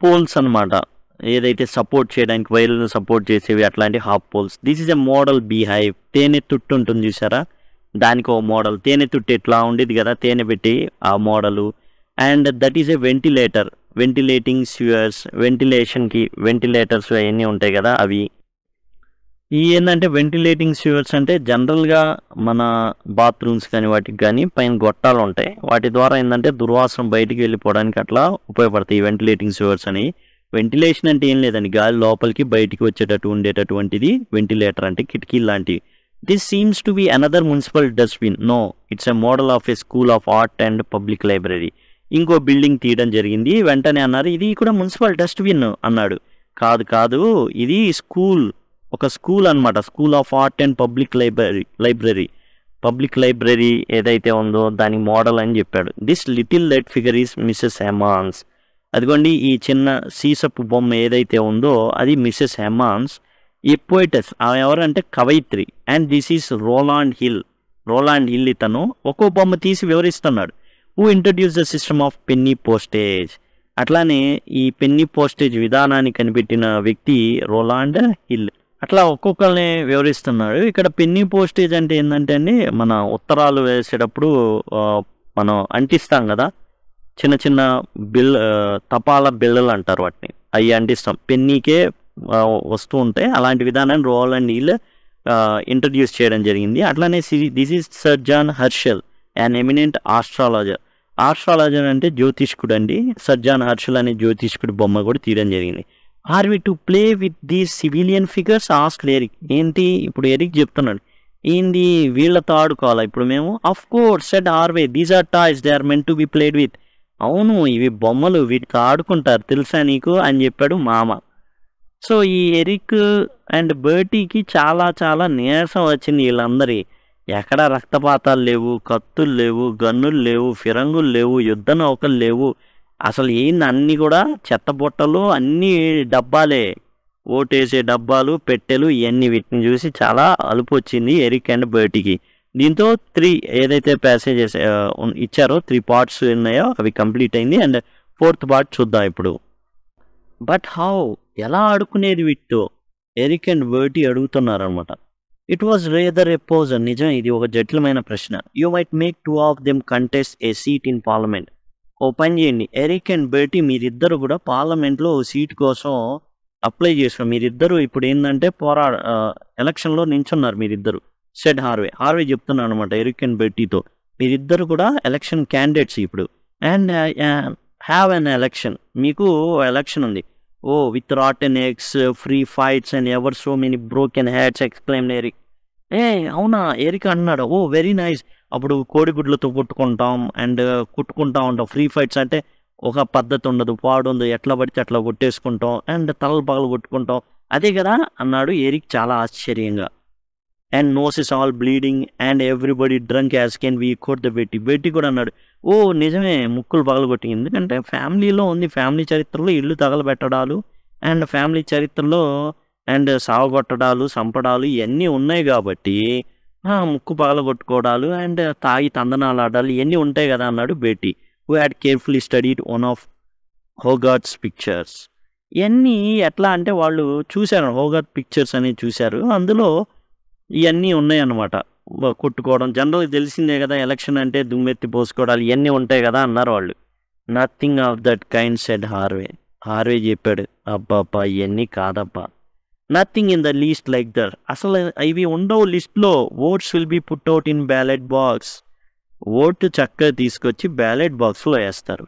పోల్స్ అనమాట ఏదైతే సపోర్ట్ చేయడానికి వైర్లను సపోర్ట్ చేసేవి అట్లాంటి hop poles this is a model beehive తేనె తుట్టు ఉంటుంది చూసారా దానికి ఓ మోడల్ తేనె తుట్టు ఎట్లా ఉండేది కదా తేనె పెట్టి ఆ model and that is a ventilator ventilating sewers వెంటిలేషన్కి వెంటిలేటర్స్ అవన్నీ ఉంటాయి కదా అవి ఈ ఏంటంటే వెంటిలేటింగ్ స్యూవర్స్ అంటే జనరల్గా మన బాత్రూమ్స్ కానీ వాటికి కానీ పైన గొట్టాలు ఉంటాయి వాటి ద్వారా ఏంటంటే దుర్వాసం బయటికి వెళ్ళిపోవడానికి అట్లా ఉపయోగపడతాయి ఈ వెంటిలేటింగ్ స్యూవర్స్ అని వెంటిలేషన్ అంటే ఏం లేదండి గాలి లోపలికి బయటికి వచ్చేటట్టు ఉండేటటువంటిది వెంటిలేటర్ అంటే కిటికీ లాంటివి this seems to be another municipal dustbin no it's a model of a school of art and public library ఇంకో బిల్డింగ్ తీయడం జరిగింది వెంటనే అన్నారు ఇది కూడా మున్సిపల్ డస్ట్బిన్ అన్నాడు కాదు కాదు ఇది స్కూల్ ఒక స్కూల్ అనమాట school of art and public library library public library ఏదైతే ఉందో దాని మోడల్ అని చెప్పాడు this little light figure is Mrs Hemans అదిగోండి ఈ చిన్న సీసపు బొమ్మ ఏదైతే ఉందో అది మిస్సెస్ హెమాన్స్ ఈ పోయిటస్ ఆమె ఎవరంటే కవయిత్రి and this is Rowland Hill Rowland Hill ఇతను ఒక్కో బొమ్మ తీసి వివరిస్తున్నాడు who introduce the system of penny postage అట్లానే ఈ పెన్నీ పోస్టేజ్ విధానాన్ని కనిపెట్టిన వ్యక్తి రోలాండ్ హిల్ అట్లా ఒక్కొక్కరిని వివరిస్తున్నాడు ఇక్కడ పెన్నీ పోస్టేజ్ అంటే ఏంటంటే అండి మన ఉత్తరాలు వేసేటప్పుడు మనం అంటిస్తాం కదా చిన్న చిన్న బిల్ తపాల బిళ్ళలు అంటారు వాటిని అవి అంటే పెన్నీకే వస్తూ ఉంటాయి అలాంటి విధానాన్ని రోల్ అండ్ నీల్ ఇంట్రడ్యూస్ చేయడం జరిగింది అట్లానే this is Sir John Herschel an eminent astrologer astrologer అంటే జ్యోతిష్కుడు అండి సర్ జాన్ హర్షల్ అనే జ్యోతిష్కుడు బొమ్మ కూడా తీయడం జరిగింది are we to play with the civilian figures asked Eric ఏంటి ఇప్పుడు ఎరిక్ చెప్తున్నాడు ఏంది వీళ్ళతో ఆడుకోవాలా ఇప్పుడు మేము of course said Harvey these are toys they are meant to be played with అవును ఇవి బొమ్మలు వీటికి ఆడుకుంటారు తెలుసా నీకు అని చెప్పాడు మామ సో ఈ ఎరిక్ అండ్ బర్టీకి చాలా చాలా నీరసం వచ్చింది వీళ్ళందరి ఎక్కడ రక్తపాతాలు లేవు కత్తులు లేవు గన్నులు లేవు ఫిరంగులు లేవు యుద్ధ నౌకలు లేవు అసలు ఏంది అన్నీ కూడా చెత్త బుట్టలు అన్నీ డబ్బాలే ఓటేసే డబ్బాలు పెట్టెలు ఇవన్నీ వీటిని చూసి చాలా అలుపు వచ్చింది ఎరిక్ అండ్ బర్టీకి దీంతో త్రీ ఏదైతే ప్యాసేజెస్ ఇచ్చారో త్రీ పార్ట్స్ ఉన్నాయో అవి కంప్లీట్ అయింది అండ్ ఫోర్త్ పార్ట్ చూద్దాం ఇప్పుడు బట్ హౌ ఎలా ఆడుకునేది విట్టు ఎరిక్ అండ్ వర్టి అడుగుతున్నారనమాట ఇట్ వాజ్ రేదర్ ఎపోజ్ నిజం ఇది ఒక జటిలమైన ప్రశ్న you might make two of them contest a seat in Parliament ఓ పని చేయండి ఎరిక్ అండ్ బర్టీ మీరిద్దరు కూడా పార్లమెంట్లో సీట్ కోసం అప్లై చేసిన మీరిద్దరూ ఇప్పుడు ఏంటంటే పోరా ఎలక్షన్లో నించున్నారు మీరిద్దరు సెడ్ హార్వే హార్వే చెప్తున్నాను అనమాట ఎరికెన్ బెట్టితో మీరిద్దరు కూడా ఎలక్షన్ క్యాండిడేట్స్ ఇప్పుడు అండ్ హ్యావ్ అన్ ఎలక్షన్ మీకు ఎలక్షన్ ఉంది ఓ with an eggs free fights and ever so many broken hats explain Eric ఏ అవునా ఎరిక్ అన్నాడు ఓ వెరీ నైస్ అప్పుడు కోడిగుడ్లతో కొట్టుకుంటాం అండ్ uh, కుట్టుకుంటా ఉంటాం ఫ్రీ ఫైట్స్ అంటే ఒక పద్ధతి ఉండదు పాడు ఉంది ఎట్లా పడితే అట్లా కొట్టేసుకుంటాం అండ్ తలలు పగలు కొట్టుకుంటాం అదే కదా అన్నాడు ఎరిక్ చాలా ఆశ్చర్యంగా and nose is all bleeding and everybody drunk as can we quote the Betty Betty కూడా అన్నాడు ఓ నిజమే ముక్కులు పగలగొట్టి ఎందుకంటే ఫ్యామిలీలో ఉంది ఫ్యామిలీ చరిత్రలో ఇల్లు తగలబెట్టడాలు అండ్ ఫ్యామిలీ చరిత్రలో అండ్ సావగొట్టడాలు సంపడాలు ఇవన్నీ ఉన్నాయి కాబట్టి ముక్కు పగలగొట్టుకోవడాలు అండ్ తాగి తందనాలు ఆడాలు ఇవన్నీ ఉంటాయి కదా అన్నాడు Betty who had carefully studied one of Hogarth's pictures ఇవన్నీ ఎట్లా అంటే వాళ్ళు చూశారు హోగాడ్ పిక్చర్స్ అనేవి చూశారు అందులో ఇవన్నీ ఉన్నాయన్నమాట కొట్టుకోవడం జనరల్గా తెలిసిందే కదా ఎలక్షన్ అంటే దుమ్మెత్తి పోసుకోవడాలు ఇవన్నీ ఉంటాయి కదా అన్నారు వాళ్ళు nothing of that kind said Harvey Harvey చెప్పాడు అబ్బాబ్బా ఇవన్నీ కాదబ్బా nothing in the least like that అసలు ఇవి ఉండవు లిస్ట్లో votes will be put out in ballot box vote చక్కగా తీసుకొచ్చి బ్యాలెట్ బాక్స్లో వేస్తారు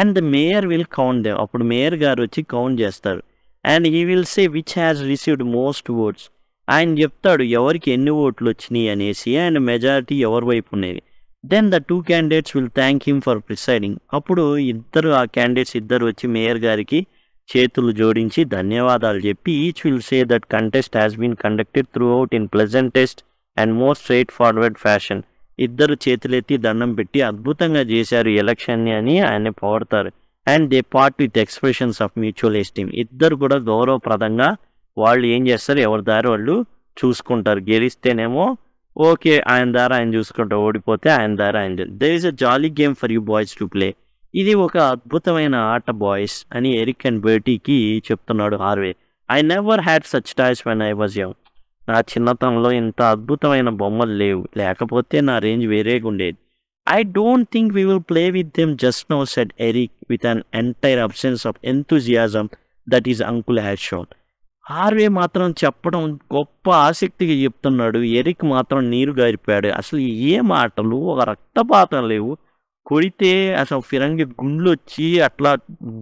and the mayor will count they అప్పుడు మేయర్ గారు వచ్చి కౌంట్ చేస్తారు and he will say which has received most votes ఆయన చెప్తాడు ఎవరికి ఎన్ని ఓట్లు వచ్చినాయి అనేసి ఆయన మెజారిటీ ఎవరి వైపు ఉన్నది then the two candidates will thank him for presiding అప్పుడు ఇద్దరు ఆ క్యాండిడేట్స్ ఇద్దరు వచ్చి మేయర్ గారికి చేతులు జోడించి ధన్యవాదాలు చెప్పి each will say that contest has been conducted throughout in pleasantest and most straightforward fashion ఇద్దరు చేతులెత్తి దండం పెట్టి అద్భుతంగా చేశారు ఎలక్షన్ని అని ఆయన పోడతారు and they part with expressions of mutual esteem ఇద్దరు కూడా గౌరవప్రదంగా వాళ్ళు ఏం చేస్తారు ఎవరి దారి వాళ్ళు చూసుకుంటారు గెలిస్తేనేమో ఓకే ఆయన దారి ఆయన చూసుకుంటా ఓడిపోతే ఆయన దారి ఆయన there is a jolly game for you boys to play ఇది ఒక అద్భుతమైన ఆట బాయ్స్ అని ఎరిక్ అండ్ బేటీకి చెప్తున్నాడు Harvey I never had such toys when I was young నా చిన్నతనంలో ఇంత అద్భుతమైన బొమ్మలు లేవు లేకపోతే నా రేంజ్ వేరేగా ఉండేది I don't think we will play with them just now said Eric with an entire absence of enthusiasm that his uncle had shown Harvey మాత్రం చెప్పడం గొప్ప ఆసక్తిగా చెప్తున్నాడు ఎరిక్ మాత్రం నీరు గారిపాడు అసలు ఏ మాటలు ఒక రక్తపాతం లేవు కొడితే అసలు ఫిరంగి గుండ్లు వచ్చి అట్లా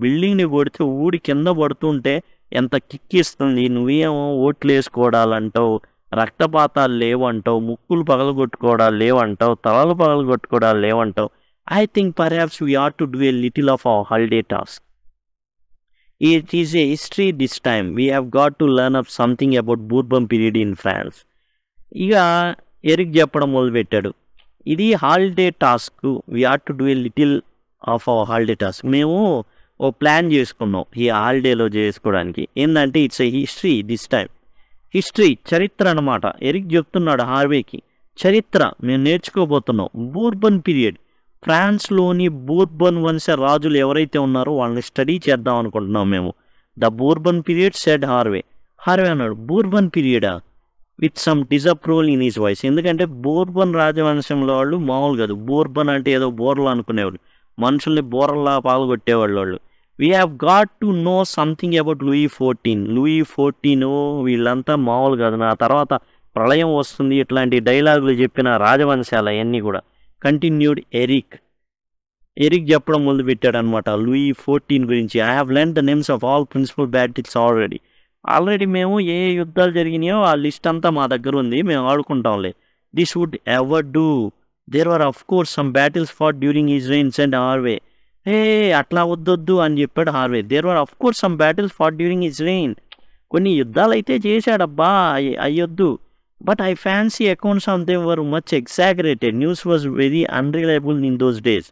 బిల్డింగ్ని కొడితే ఊడి కింద పడుతుంటే ఎంత కిక్కిస్తుంది నువ్వేమో ఓట్లు వేసుకోవడాలంటావు రక్తపాతాలు లేవంటావు ముక్కులు పగలగొట్టుకోవడాలు లేవంటావు తలలు పగలగొట్టుకోవడాలు లేవంటావు I think perhaps we are to do a little of our holiday task It is a history this time. We have got to learn of something about Bourbon period in France ఇక Eric చెప్పడం మొదలుపెట్టాడు ఇది holiday task we are to do a little of our holiday task మేము ఓ plan చేసుకున్నాం ఈ హాలిడేలో చేసుకోవడానికి ఏంటంటే it's a history this time history చరిత్ర అనమాట ఎరిక్ చెప్తున్నాడు హార్వేకి చరిత్ర మేము నేర్చుకోబోతున్నాం బూర్బన్ పీరియడ్ ఫ్రాన్స్లోని బోర్బన్ వంశ రాజులు ఎవరైతే ఉన్నారో వాళ్ళని స్టడీ చేద్దాం అనుకుంటున్నాం మేము the Bourbon period said Harvey Harvey అన్నాడు బోర్బన్ పీరియడా with some disapproval in his voice ఎందుకంటే బోర్బన్ రాజవంశంలో వాళ్ళు మామూలు కాదు బోర్బన్ అంటే ఏదో బోర్లు అనుకునేవాళ్ళు మనుషుల్ని బోర్లా పాల్గొట్టేవాళ్ళు వాళ్ళు we have got to know something about Louis fourteen Louis fourteen వీళ్ళంతా మామూలు కాదు నా తర్వాత ప్రళయం వస్తుంది ఇట్లాంటి డైలాగులు చెప్పిన రాజవంశాలు అవన్నీ కూడా కంటిన్యూడ్ ఎరిక్ ఎరిక్ చెప్పడం పెట్టాడు అనమాట లూయి ఫోర్టీన్ గురించి I have learn the names of all principal battles already already మేము ఏ యుద్ధాలు జరిగినాయో ఆ లిస్ట్ అంతా మా దగ్గర ఉంది మేము ఆడుకుంటాంలే this would ever do there are of course some battles far during his reigns and Harvey ఏ అట్లా వద్దొద్దు అని చెప్పాడు Harvey there are of course some battles far during his reign కొన్ని యుద్ధాలు అయితే చేశాడబ్బా అయ్యొద్దు but I fancy accounts on them were much exaggerated news was very unreliable in those days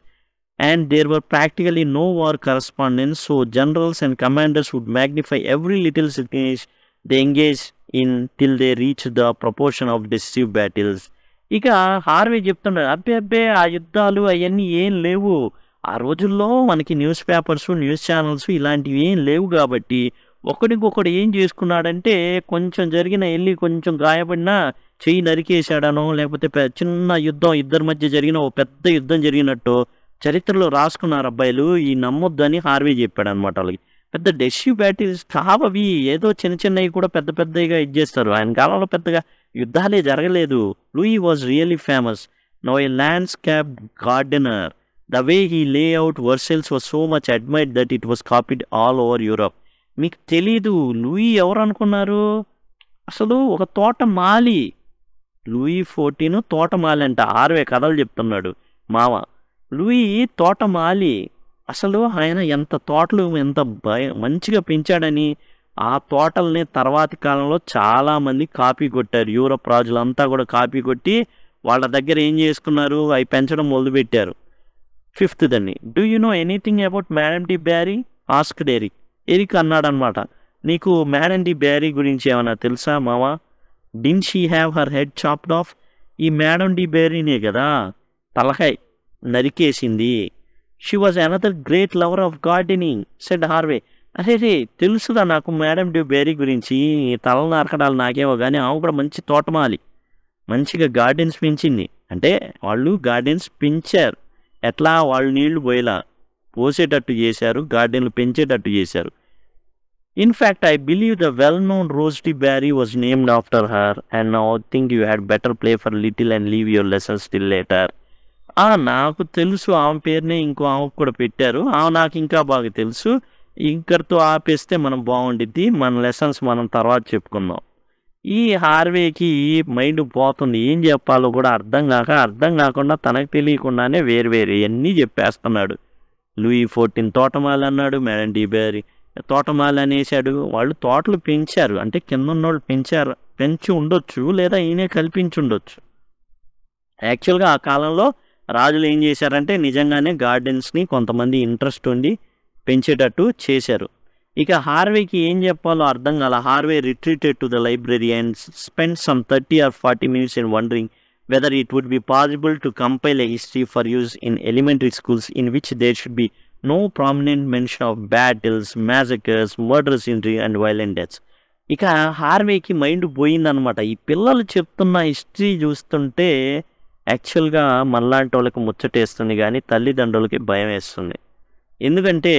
and there were practically no war correspondence so generals and commanders would magnify every little cities they engage in till they reach the proportion of decisive battles ఇక Harvey చెప్తున్నాడు అబ్బే అబ్బే ఆ యుద్ధాలు అవన్నీ ఏం లేవు ఆ రోజుల్లో మనకి న్యూస్ పేపర్స్ న్యూస్ ఛానల్స్ ఇలాంటివి ఏం లేవు కాబట్టి ఒకడికొకడు ఏం చేసుకున్నాడంటే కొంచెం జరిగిన వెళ్ళి కొంచెం గాయపడినా చెయ్యి నరికేశాడను లేకపోతే చిన్న యుద్ధం ఇద్దరి మధ్య జరిగిన ఓ పెద్ద యుద్ధం జరిగినట్టు చరిత్రలో రాసుకున్నారు అబ్బాయిలు ఈ నమ్మొద్దని హార్వే చెప్పాడు అనమాట వాళ్ళకి పెద్ద డెసివ్ బ్యాటిల్స్ కావవి ఏదో చిన్న చిన్నవి కూడా పెద్ద పెద్దవిగా ఇచ్చేస్తారు ఆయన కాలంలో పెద్దగా యుద్ధాలే జరగలేదు Louis was really famous no a landscape gardener the way he layout Versailles was so much admired that it was copied all over Europe మీకు తెలీదు లూయి ఎవరు అనుకున్నారు అసలు ఒక తోట మాలి లూయి ఫోర్టీన్ మాలి అంట ఆరవే కథలు చెప్తున్నాడు మావ లూయి తోట మాలి అసలు ఆయన ఎంత తోటలు ఎంత భయ మంచిగా పెంచాడని ఆ తోటల్ని తర్వాతి కాలంలో చాలామంది కాపీ కొట్టారు యూరప్ రాజులంతా కూడా కాపీ కొట్టి వాళ్ళ దగ్గర ఏం చేసుకున్నారు అవి పెంచడం మొదలుపెట్టారు ఫిఫ్త్ దాన్ని do you know anything about madame de Barry asked Eric Eric అన్నాడనమాట నీకు మ్యాడండి బ్యారీ గురించి ఏమైనా తెలుసా మావా didn't she have her head chopped off ఈ ది బ్యారీనే కదా తలహై నరికేసింది she was another great lover of gardening said Harvey అరే రే తెలుసుదా నాకు మేడం డ్యూ బేరీ గురించి తల నరకడాలు నాకేమో కానీ ఆవు కూడా మంచి తోటమాలి మంచిగా గార్డెన్స్ పెంచింది అంటే వాళ్ళు గార్డెన్స్ పెంచారు ఎట్లా వాళ్ళు నీళ్లు పోయేలా పోసేటట్టు చేశారు గార్డెన్లు పెంచేటట్టు చేశారు in fact I believe the well known rose de Barry was named after her and now think you had better play for little and leave your lessons letter later నాకు తెలుసు ఆమె పేరునే ఇంకో ఆమెకు కూడా పెట్టారు ఆమె నాకు ఇంకా బాగా తెలుసు ఇంకరితో ఆపేస్తే మనం బాగుండిద్ది మన లెసన్స్ మనం తర్వాత చెప్పుకుందాం ఈ హార్వేకి మైండ్ పోతుంది ఏం చెప్పాలో కూడా అర్థం కాక అర్థం కాకుండా తనకు తెలియకుండానే వేరు వేరు ఇవన్నీ చెప్పేస్తున్నాడు లూయి ఫోర్టీన్ తోటమాల అన్నాడు మేడం డిబేరి తోటమాల అనేసాడు వాళ్ళు తోటలు పెంచారు అంటే కింద ఉన్నవాళ్ళు పెంచారు పెంచి ఉండొచ్చు లేదా ఈయనే కల్పించి ఉండొచ్చు యాక్చువల్గా ఆ కాలంలో రాజులు ఏం చేశారంటే నిజంగానే గార్డెన్స్ని కొంతమంది ఇంట్రెస్ట్ ఉండి పెంచేటట్టు చేశారు ఇక హార్వేకి ఏం చెప్పాలో అర్థం కాల Harvey retreated to the library and spend some thirty or forty minutes in wondering whether it would be possible to compile a history for use in elementary schools in which there should be no prominent mention of battles, massacres, murders injury and violent deaths. ఇక హార్వేకి mind పోయిందనమాట ఈ పిల్లలు చెప్తున్న history చూస్తుంటే యాక్చువల్గా మనలాంటి వాళ్ళకి ముచ్చటేస్తుంది కానీ తల్లిదండ్రులకి భయం వేస్తుంది ఎందుకంటే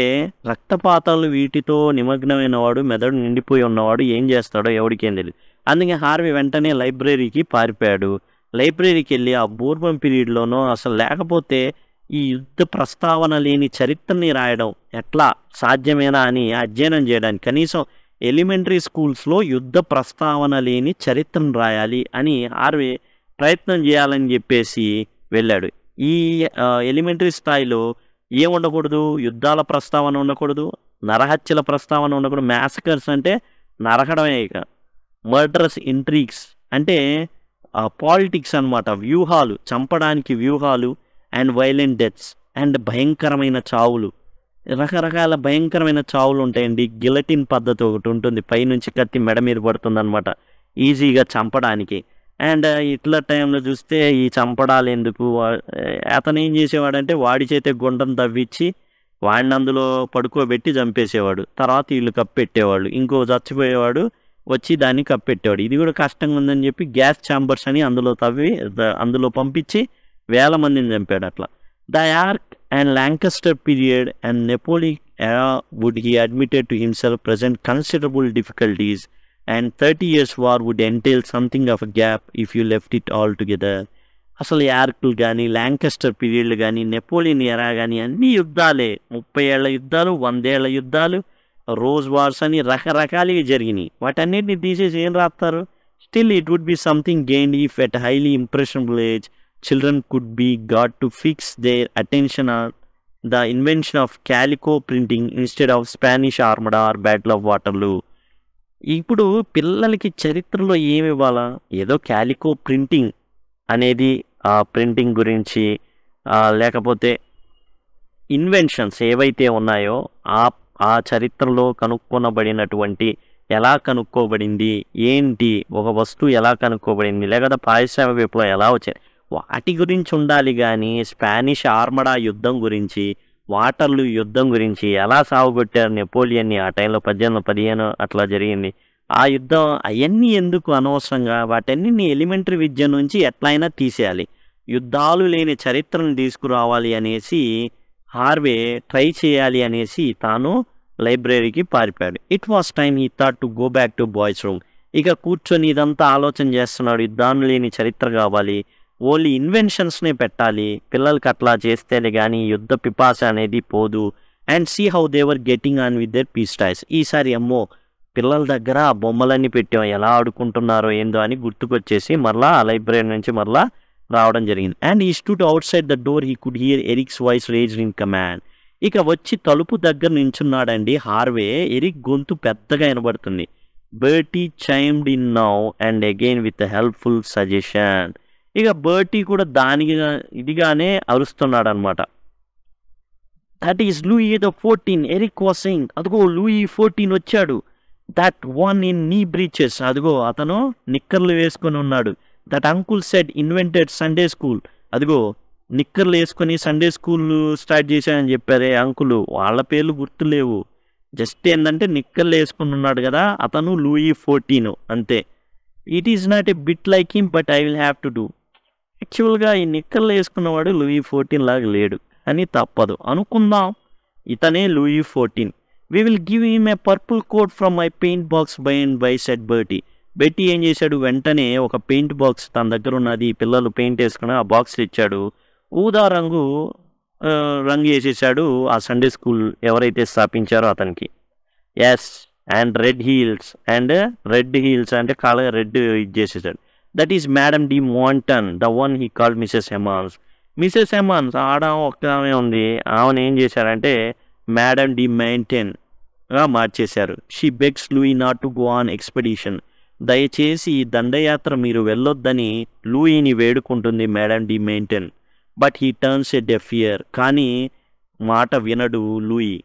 రక్తపాతాలు వీటితో నిమగ్నమైన వాడు మెదడు నిండిపోయి ఉన్నవాడు ఏం చేస్తాడో ఎవరికేం తెలియదు అందుకే హార్వే వెంటనే లైబ్రరీకి పారిపోయాడు లైబ్రరీకి వెళ్ళి ఆ పూర్వం పీరియడ్లోనో అసలు లేకపోతే ఈ యుద్ధ ప్రస్తావన లేని చరిత్రని రాయడం ఎట్లా సాధ్యమేనా అని అధ్యయనం చేయడానికి కనీసం ఎలిమెంటరీ స్కూల్స్లో యుద్ధ ప్రస్తావన లేని చరిత్రను రాయాలి అని ఆర్వే ప్రయత్నం చేయాలని చెప్పేసి వెళ్ళాడు ఈ ఎలిమెంటరీ స్థాయిలో ఏం ఉండకూడదు యుద్ధాల ప్రస్తావన ఉండకూడదు నరహత్యల ప్రస్తావన ఉండకూడదు మ్యాసకర్స్ అంటే నరకడమే ఇక మర్డరస్ ఇంట్రీక్స్ అంటే పాలిటిక్స్ అనమాట వ్యూహాలు చంపడానికి వ్యూహాలు అండ్ వైలెంట్ డెత్స్ అండ్ భయంకరమైన చావులు రకరకాల భయంకరమైన చావులు ఉంటాయండి గిలటిన్ పద్ధతి ఒకటి ఉంటుంది పైనుంచి కత్తి మెడ మీద అనమాట ఈజీగా చంపడానికి అండ్ ఇట్ల uh, టైంలో చూస్తే ఈ చంపడాలు ఎందుకు అతను ఏం చేసేవాడంటే వాడి చేతే గుండం తవ్విచ్చి వాడిని అందులో పడుకోబెట్టి చంపేసేవాడు తర్వాత వీళ్ళు కప్పెట్టేవాడు ఇంకో చచ్చిపోయేవాడు వచ్చి దాన్ని కప్పెట్టాడు ఇది కూడా కష్టంగా ఉందని చెప్పి గ్యాస్ ఛాంబర్స్ అని అందులో తవ్వి అందులో పంపించి వేల మందిని చంపాడు అట్లా the York and Lancaster period and Napoleon era would he admitted to himself present considerable difficulties and thirty years war would entail something of a gap if you left it all together అసలు యార్కులు కానీ లాంకస్టర్ పీరియడ్లు కానీ Napoleon ఎరా కానీ అన్ని యుద్ధాలే ముప్పై ఏళ్ల యుద్ధాలు వందేళ్ల యుద్ధాలు రోజ్ వార్స్ అని రకరకాలుగా జరిగినాయి వాటన్నిటిని తీసేసి ఏం రాస్తారు still it would be something gain if at highly impressionable age children could be got to fix their attention on the invention of calico printing instead of Spanish Armada or battle of Waterloo ఇప్పుడు పిల్లలకి చరిత్రలో ఏమి ఇవ్వాలా ఏదో calico printing అనేది ఆ printing గురించి లేకపోతే ఇన్వెన్షన్స్ ఏవైతే ఉన్నాయో ఆ ఆ చరిత్రలో కనుక్కొనబడినటువంటి ఎలా కనుక్కోబడింది ఏంటి ఒక వస్తువు ఎలా కనుక్కోబడింది లేకపోతే పారిశ్రామిక విప్లవం ఎలా వచ్చింది వాటి గురించి ఉండాలి కానీ స్పానిష్ ఆర్మడా యుద్ధం గురించి వాటర్లు యుద్ధం గురించి ఎలా సాగుగొట్టారు నెపోలియన్ని ఆ టైంలో పద్దెనిమిది పదిహేను అట్లా జరిగింది ఆ యుద్ధం అవన్నీ ఎందుకు అనవసరంగా నీ ఎలిమెంటరీ విద్య నుంచి ఎట్లయినా తీసేయాలి యుద్ధాలు లేని చరిత్రను తీసుకురావాలి అనేసి హార్వే ట్రై చేయాలి అనేసి తాను లైబ్రరీకి పారిపోయాడు it was time he thought to go back to boys room ఇక కూర్చొని ఇదంతా ఆలోచన చేస్తున్నాడు యుద్ధాను లేని చరిత్ర కావాలి ఓన్లీ ఇన్వెన్షన్స్నే పెట్టాలి పిల్లలకి అట్లా చేస్తేనే కానీ యుద్ధ పిపాస అనేది పోదు and see how they're getting on with their peace toys ఈసారి అమ్మో పిల్లల దగ్గర బొమ్మలన్నీ పెట్టాం ఎలా ఆడుకుంటున్నారో ఏందో అని గుర్తుకొచ్చేసి మరలా లైబ్రరీ నుంచి మరలా రావడం జరిగింది and he stood outside the door he could hear Eric's voice raised in command ఇక వచ్చి తలుపు దగ్గర నించున్నాడండి హార్వే ఎరిక్ గొంతు పెద్దగా వినబడుతుంది Bertie chimed in now and again with helpful suggestion ఇక బర్టీ కూడా దానికి ఇదిగానే అరుస్తున్నాడు అనమాట that is Louis the fourteen Eric was saying అదిగో లూయి ఫోర్టీన్ వచ్చాడు that one in knee breeches అదిగో అతను నిక్కర్లు వేసుకొని ఉన్నాడు that uncle said invented Sunday school అదిగో నిక్కర్లు వేసుకొని సండే స్కూల్ స్టార్ట్ చేశానని చెప్పారే అంకులు వాళ్ళ పేర్లు గుర్తులేవు జస్ట్ ఏంటంటే నిక్కర్లు వేసుకుని ఉన్నాడు కదా అతను లూయి ఫోర్టీన్ అంతే it is not a bit like him but I will have to do యాక్చువల్గా ఈ నిక్కర్లు వేసుకున్నవాడు లూయి ఫోర్టీన్ లాగా లేడు అని తప్పదు అనుకుందాం ఇతనే Louis fourteen we will give him a purple coat from my paint box by and by said Bertie Betty ఏం చేశాడు వెంటనే ఒక పెయింట్ బాక్స్ తన దగ్గర ఉన్నది పిల్లలు పెయింట్ వేసుకుని ఆ బాక్స్ ఇచ్చాడు ఊదా రంగు రంగు వేసేసాడు ఆ సండే స్కూల్ ఎవరైతే స్థాపించారో అతనికి yes and red heels and red heels అంటే కాళ్ళ రెడ్ ఇది చేసేసాడు that is Madame de Maintenon the one he call Mrs Hemans Mrs Hemans ఆడ ఆమె ఉంది ఆమెను ఏం చేశారంటే మేడం డి మెయింటైన్గా మార్చేశారు she begs Louis not to go on expedition దయచేసి ఈ దండయాత్ర మీరు వెళ్ళొద్దని లూయిని వేడుకుంటుంది Madame de Maintenon but he turns a deaf ear కానీ మాట వినడు Louis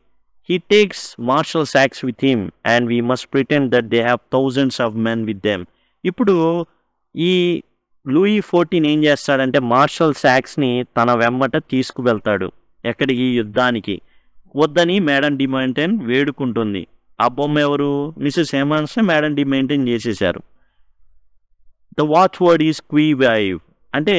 he takes Marshal Saxe with him and we must pretend that they have thousands of men with them ఇప్పుడు ఈ లూయి ఫోర్టీన్ ఏం చేస్తాడంటే మార్షల్ సాక్స్ని తన వెంబట తీసుకువెళ్తాడు ఎక్కడికి యుద్ధానికి వద్దని మేడం డిమాంటెన్ వేడుకుంటుంది ఆ బొమ్మ ఎవరు Mrs Hemans Madame de Maintenon చేసేసారు the watchword is qui vive అంటే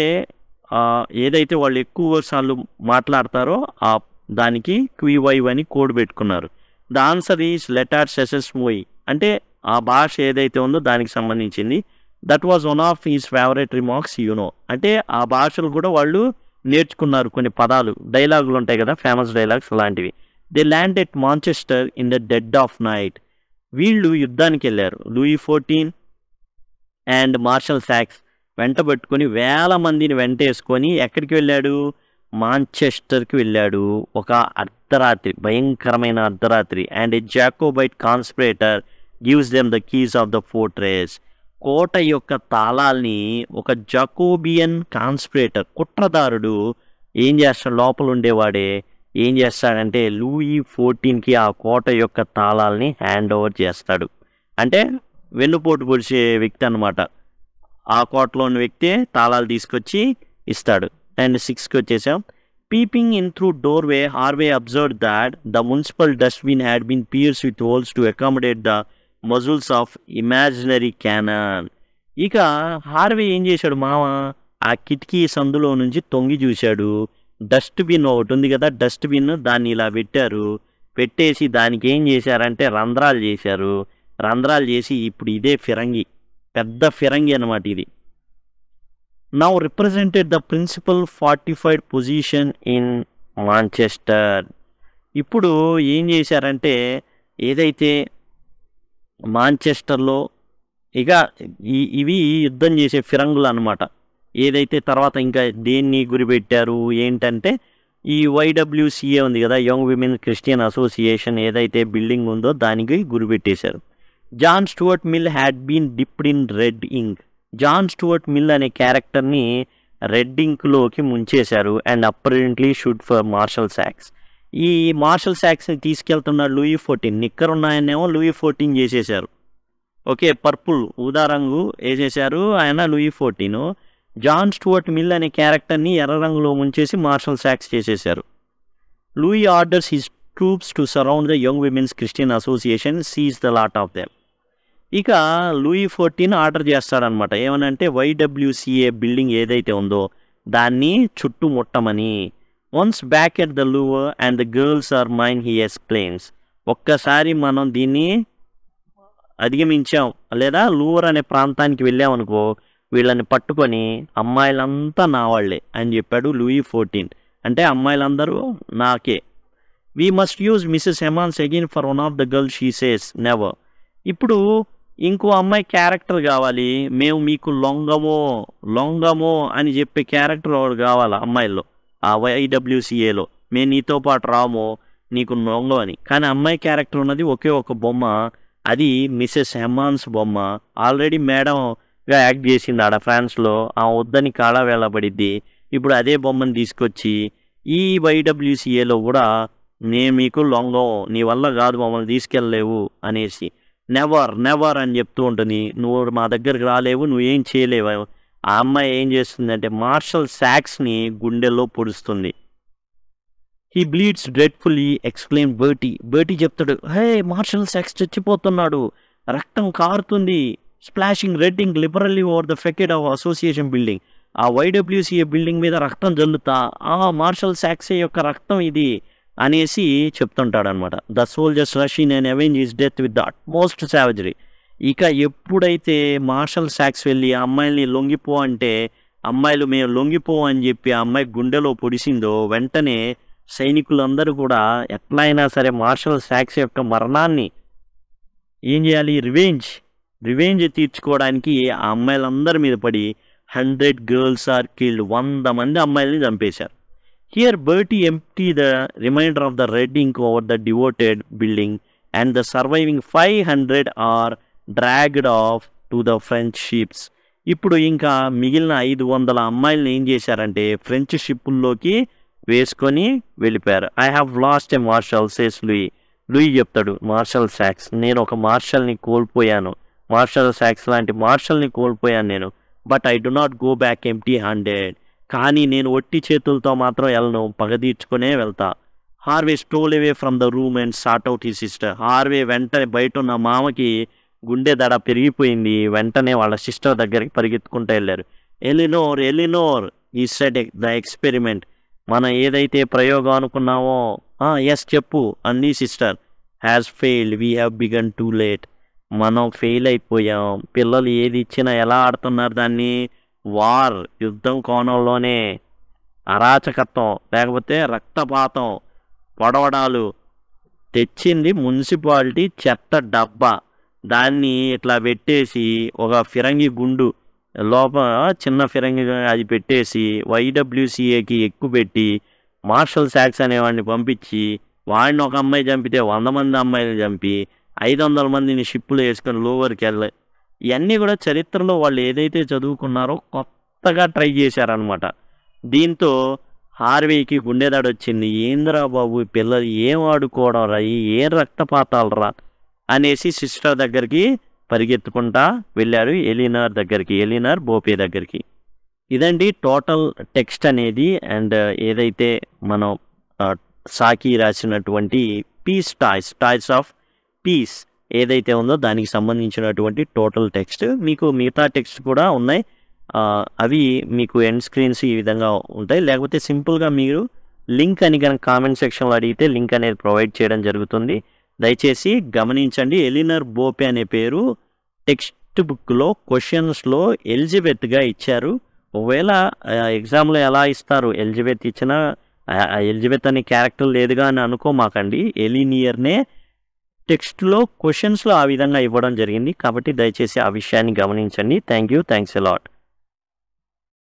ఏదైతే వాళ్ళు ఎక్కువ సార్లు మాట్లాడతారో ఆ దానికి క్వీ వైవ్ అని కోడ్ పెట్టుకున్నారు ద ఆన్సర్ ఈజ్ లెటర్ సెసెస్ వై అంటే ఆ భాష ఏదైతే ఉందో దానికి సంబంధించింది that was one of his favourite remarks you know అంటే ఆ భాషలు కూడా వాళ్ళు నేర్చుకున్నారు కొన్ని పదాలు డైలాగులు ఉంటాయి కదా ఫేమస్ డైలాగ్స్ అలాంటివి they land at Manchester in the dead of night వీళ్ళు యుద్ధానికి వెళ్ళారు Louis fourteen and Marshal Saxe వెంటబెట్టుకొని వేల మందిని వెంట వేసుకొని ఎక్కడికి వెళ్ళాడు మాంచెస్టర్కి వెళ్ళాడు ఒక అర్ధరాత్రి భయంకరమైన అర్ధరాత్రి and a Jacobite conspirator gives them the keys of the fortress కోట యొక్క తాళాల్ని ఒక జాకోబియన్ కాన్స్పిరేటర్ కుట్రదారుడు ఏం చేస్తాడు లోపల ఉండేవాడే ఏం చేస్తాడంటే లూయి ఫోర్టీన్కి ఆ కోట యొక్క తాళాలని హ్యాండ్ ఓవర్ చేస్తాడు అంటే వెన్నుపోటు పొడిచే వ్యక్తి అనమాట ఆ కోటలో ఉన్న వ్యక్తి తాళాలు తీసుకొచ్చి ఇస్తాడు అండ్ సిక్స్కి వచ్చేసాం peeping in through doorway Harvey observed that the municipal dustbin had been pierced with holes to accommodate the muzzles of imaginary cannon ఇక హార్వే ఏం చేశాడు మామ ఆ కిటికీ సందులో నుంచి తొంగి చూశాడు డస్ట్బిన్ ఒకటి ఉంది కదా డస్ట్బిన్ దాన్ని ఇలా పెట్టారు పెట్టేసి దానికి ఏం చేశారంటే రంధ్రాలు చేశారు రంధ్రాలు చేసి ఇప్పుడు ఇదే ఫిరంగి పెద్ద ఫిరంగి అనమాట ఇది now represented the principal fortified position in Manchester ఇప్పుడు ఏం చేశారంటే ఏదైతే మాంచెస్టర్లో ఇక ఇవి యుద్ధం చేసే ఫిరంగులు అనమాట ఏదైతే తర్వాత ఇంకా దేన్ని గురిపెట్టారు ఏంటంటే ఈ వైడబ్ల్యూసీఏ ఉంది కదా యంగ్ విమెన్ క్రిస్టియన్ అసోసియేషన్ ఏదైతే బిల్డింగ్ ఉందో దానికి గురిపెట్టేశారు John Stuart Mill had been dipped in red ink John Stuart Mill అనే క్యారెక్టర్ని రెడ్ ఇంక్లోకి ముంచేశారు and apparently shoot for Marshal Saxe ఈ మార్షల్ శాక్స్ని తీసుకెళ్తున్న లూయి ఫోర్టీన్ నిక్కర్ ఉన్నాయనేమో లూయి ఫోర్టీన్ చేసేశారు ఓకే పర్పుల్ ఊదా రంగు వేసేశారు ఆయన Louis fourteen John Stuart Mill అనే క్యారెక్టర్ని ఎర్ర రంగులో ముంచేసి మార్షల్ సాక్స్ చేసేశారు Louis orders his troops to surround the young women's Christian association seize the lot of them ఇక లూయి ఫోర్టీన్ ఆర్డర్ చేస్తాడనమాట ఏమనంటే వైడబ్ల్యూసిఏ బిల్డింగ్ ఏదైతే ఉందో దాన్ని చుట్టూ ముట్టమని once back at the Louvre and the girls are mine he explains ఒక్కసారి మనం దీన్ని అధిగమించాం లేదా లూవర్ అనే ప్రాంతానికి వెళ్ళామనుకో వీళ్ళని పట్టుకొని అమ్మాయిలంతా నా వాళ్లే అని చెప్పాడు లూయి ఫోర్టీన్ అంటే అమ్మాయిలందరూ నాకే we must use Mrs Hemans again for one of the girl she says never ఇప్పుడు ఇంకో అమ్మాయి క్యారెక్టర్ కావాలి మేము మీకు లొంగమో లొంగమో అని చెప్పే క్యారెక్టర్ ఒకటి కావాలి అమ్మాయిల్లో ఆ వైడబ్ల్యూసిఏలో మేము నీతో పాటు రామో నీకు అని కానీ అమ్మాయి క్యారెక్టర్ ఉన్నది ఒకే ఒక బొమ్మ అది మిస్సెస్ హెమాన్స్ బొమ్మ ఆల్రెడీ మేడం గా యాక్ట్ చేసింది ఆడ ఫ్రాన్స్లో ఆ వద్దని కాళ వేళబడిద్ది ఇప్పుడు అదే బొమ్మను తీసుకొచ్చి ఈ వైడబ్ల్యూసీఏలో కూడా నేను మీకు లొంగో నీ వల్ల కాదు మమ్మల్ని తీసుకెళ్ళలేవు అనేసి నెవర్ నెవర్ అని చెప్తూ ఉంటుంది నువ్వు మా దగ్గరికి రాలేవు నువ్వేం చేయలేవు ఆ అమ్మాయి ఏం చేస్తుందంటే మార్షల్ శాక్స్ని గుండెల్లో పొడుస్తుంది he bleeds dreadfully explain Bertie Bertie చెప్తాడు హే మార్షల్ శాక్స్ చచ్చిపోతున్నాడు రక్తం కారుతుంది splashing red ink liberally over the facade of association building ఆ వైడబ్ల్యూసీఏ బిల్డింగ్ మీద రక్తం జల్లుతా ఆ మార్షల్ శాక్సే యొక్క రక్తం ఇది అనేసి చెప్తుంటాడనమాట the soldiers rush in and avenge his death with the utmost savagery ఇక ఎప్పుడైతే మార్షల్ శాక్స్ వెళ్ళి ఆ అమ్మాయిని లొంగిపో అంటే అమ్మాయిలు మేము లొంగిపో అని చెప్పి ఆ అమ్మాయి గుండెలో పొడిసిందో వెంటనే సైనికులందరూ కూడా ఎట్లయినా సరే మార్షల్ శాక్స్ యొక్క మరణాన్ని ఏం చేయాలి రివెంజ్ రివెంజ్ తీర్చుకోవడానికి ఆ అమ్మాయిలందరి మీద పడి హండ్రెడ్ గర్ల్స్ ఆర్ కిల్డ్ వంద మంది అమ్మాయిల్ని చంపేశారు here Bertie empty the reminder of the red ink over the devoted building and the surviving five hundred are dragged off to the French ships ఇప్పుడు ఇంకా మిగిలిన ఐదు వందల అమ్మాయిలను ఏం చేశారంటే ఫ్రెంచ్ షిప్పుల్లోకి వేసుకొని వెళ్ళిపోయారు I have lost a marshal says Louis Louis చెప్తాడు మార్షల్ శాక్స్ నేను ఒక మార్షల్ని కోల్పోయాను మార్షల్ శాక్స్ లాంటి మార్షల్ని కోల్పోయాను నేను but I do not go back empty handed కానీ నేను ఒట్టి చేతులతో మాత్రం వెళ్ళను పగదీర్చుకునే వెళ్తా Harvey stole away from the room and shot out he sister Harvey వెంటనే బయట ఉన్న మామకి గుండె దడ పెరిగిపోయింది వెంటనే వాళ్ళ సిస్టర్ దగ్గరికి పరిగెత్తుకుంటూ వెళ్ళారు ఎలినోర్ ఎలినోర్ ఈ సెడ్ ద ఎక్స్పెరిమెంట్ మనం ఏదైతే ప్రయోగం అనుకున్నామో ఎస్ చెప్పు అన్నీ sister has failed we have begun too late మనం ఫెయిల్ అయిపోయాం పిల్లలు ఏది ఇచ్చినా ఎలా ఆడుతున్నారు దాన్ని వార్ యుద్ధం కోణంలోనే అరాచకత్వం లేకపోతే రక్తపాతం పొడవడాలు తెచ్చింది మున్సిపాలిటీ చెత్త డబ్బా దాన్ని ఇట్లా పెట్టేసి ఒక ఫిరంగి గుండు లోపల చిన్న ఫిరంగి అది పెట్టేసి వైడబ్ల్యూసిఏకి ఎక్కువ పెట్టి మార్షల్ శాక్స్ అనేవాడిని పంపించి వాడిని ఒక అమ్మాయి చంపితే వంద మంది అమ్మాయిలు చంపి ఐదు వందల మందిని షిప్పులు వేసుకొని లోవర్కి వెళ్ళాయి ఇవన్నీ కూడా చరిత్రలో వాళ్ళు ఏదైతే చదువుకున్నారో కొత్తగా ట్రై చేశారనమాట దీంతో హార్వీకి గుండెదాడు వచ్చింది ఏంద్రా బాబు పిల్లలు ఏం ఆడుకోవడం రా ఏం రక్తపాతాలు రా అనేసి సిస్టర్ దగ్గరికి పరిగెత్తుకుంటా వెళ్ళారు ఎలినార్ దగ్గరికి ఎలినార్ బోపే దగ్గరికి ఇదండి టోటల్ టెక్స్ట్ అనేది అండ్ ఏదైతే మనం సాకి రాసినటువంటి peace toys toys of peace ఏదైతే ఉందో దానికి సంబంధించినటువంటి టోటల్ టెక్స్ట్ మీకు మిగతా టెక్స్ట్ కూడా ఉన్నాయి అవి మీకు ఎండ్ స్క్రీన్స్ ఈ విధంగా ఉంటాయి లేకపోతే సింపుల్గా మీరు లింక్ అని కనుక కామెంట్ సెక్షన్లో అడిగితే లింక్ అనేది ప్రొవైడ్ చేయడం జరుగుతుంది దయచేసి గమనించండి ఎలినర్ బోపే అనే పేరు టెక్స్ట్ బుక్లో క్వశ్చన్స్లో ఎలిజిబెత్గా ఇచ్చారు ఒకవేళ ఎగ్జామ్లో ఎలా ఇస్తారు ఎలిజిబెత్ ఇచ్చినా ఎలిజిబెత్ అనే క్యారెక్టర్ లేదుగా అని అనుకోమాకండి ఎలినియర్నే టెక్స్ట్లో క్వశ్చన్స్లో ఆ విధంగా ఇవ్వడం జరిగింది కాబట్టి దయచేసి ఆ విషయాన్ని గమనించండి థ్యాంక్ యూ థ్యాంక్స్ ఎలాట్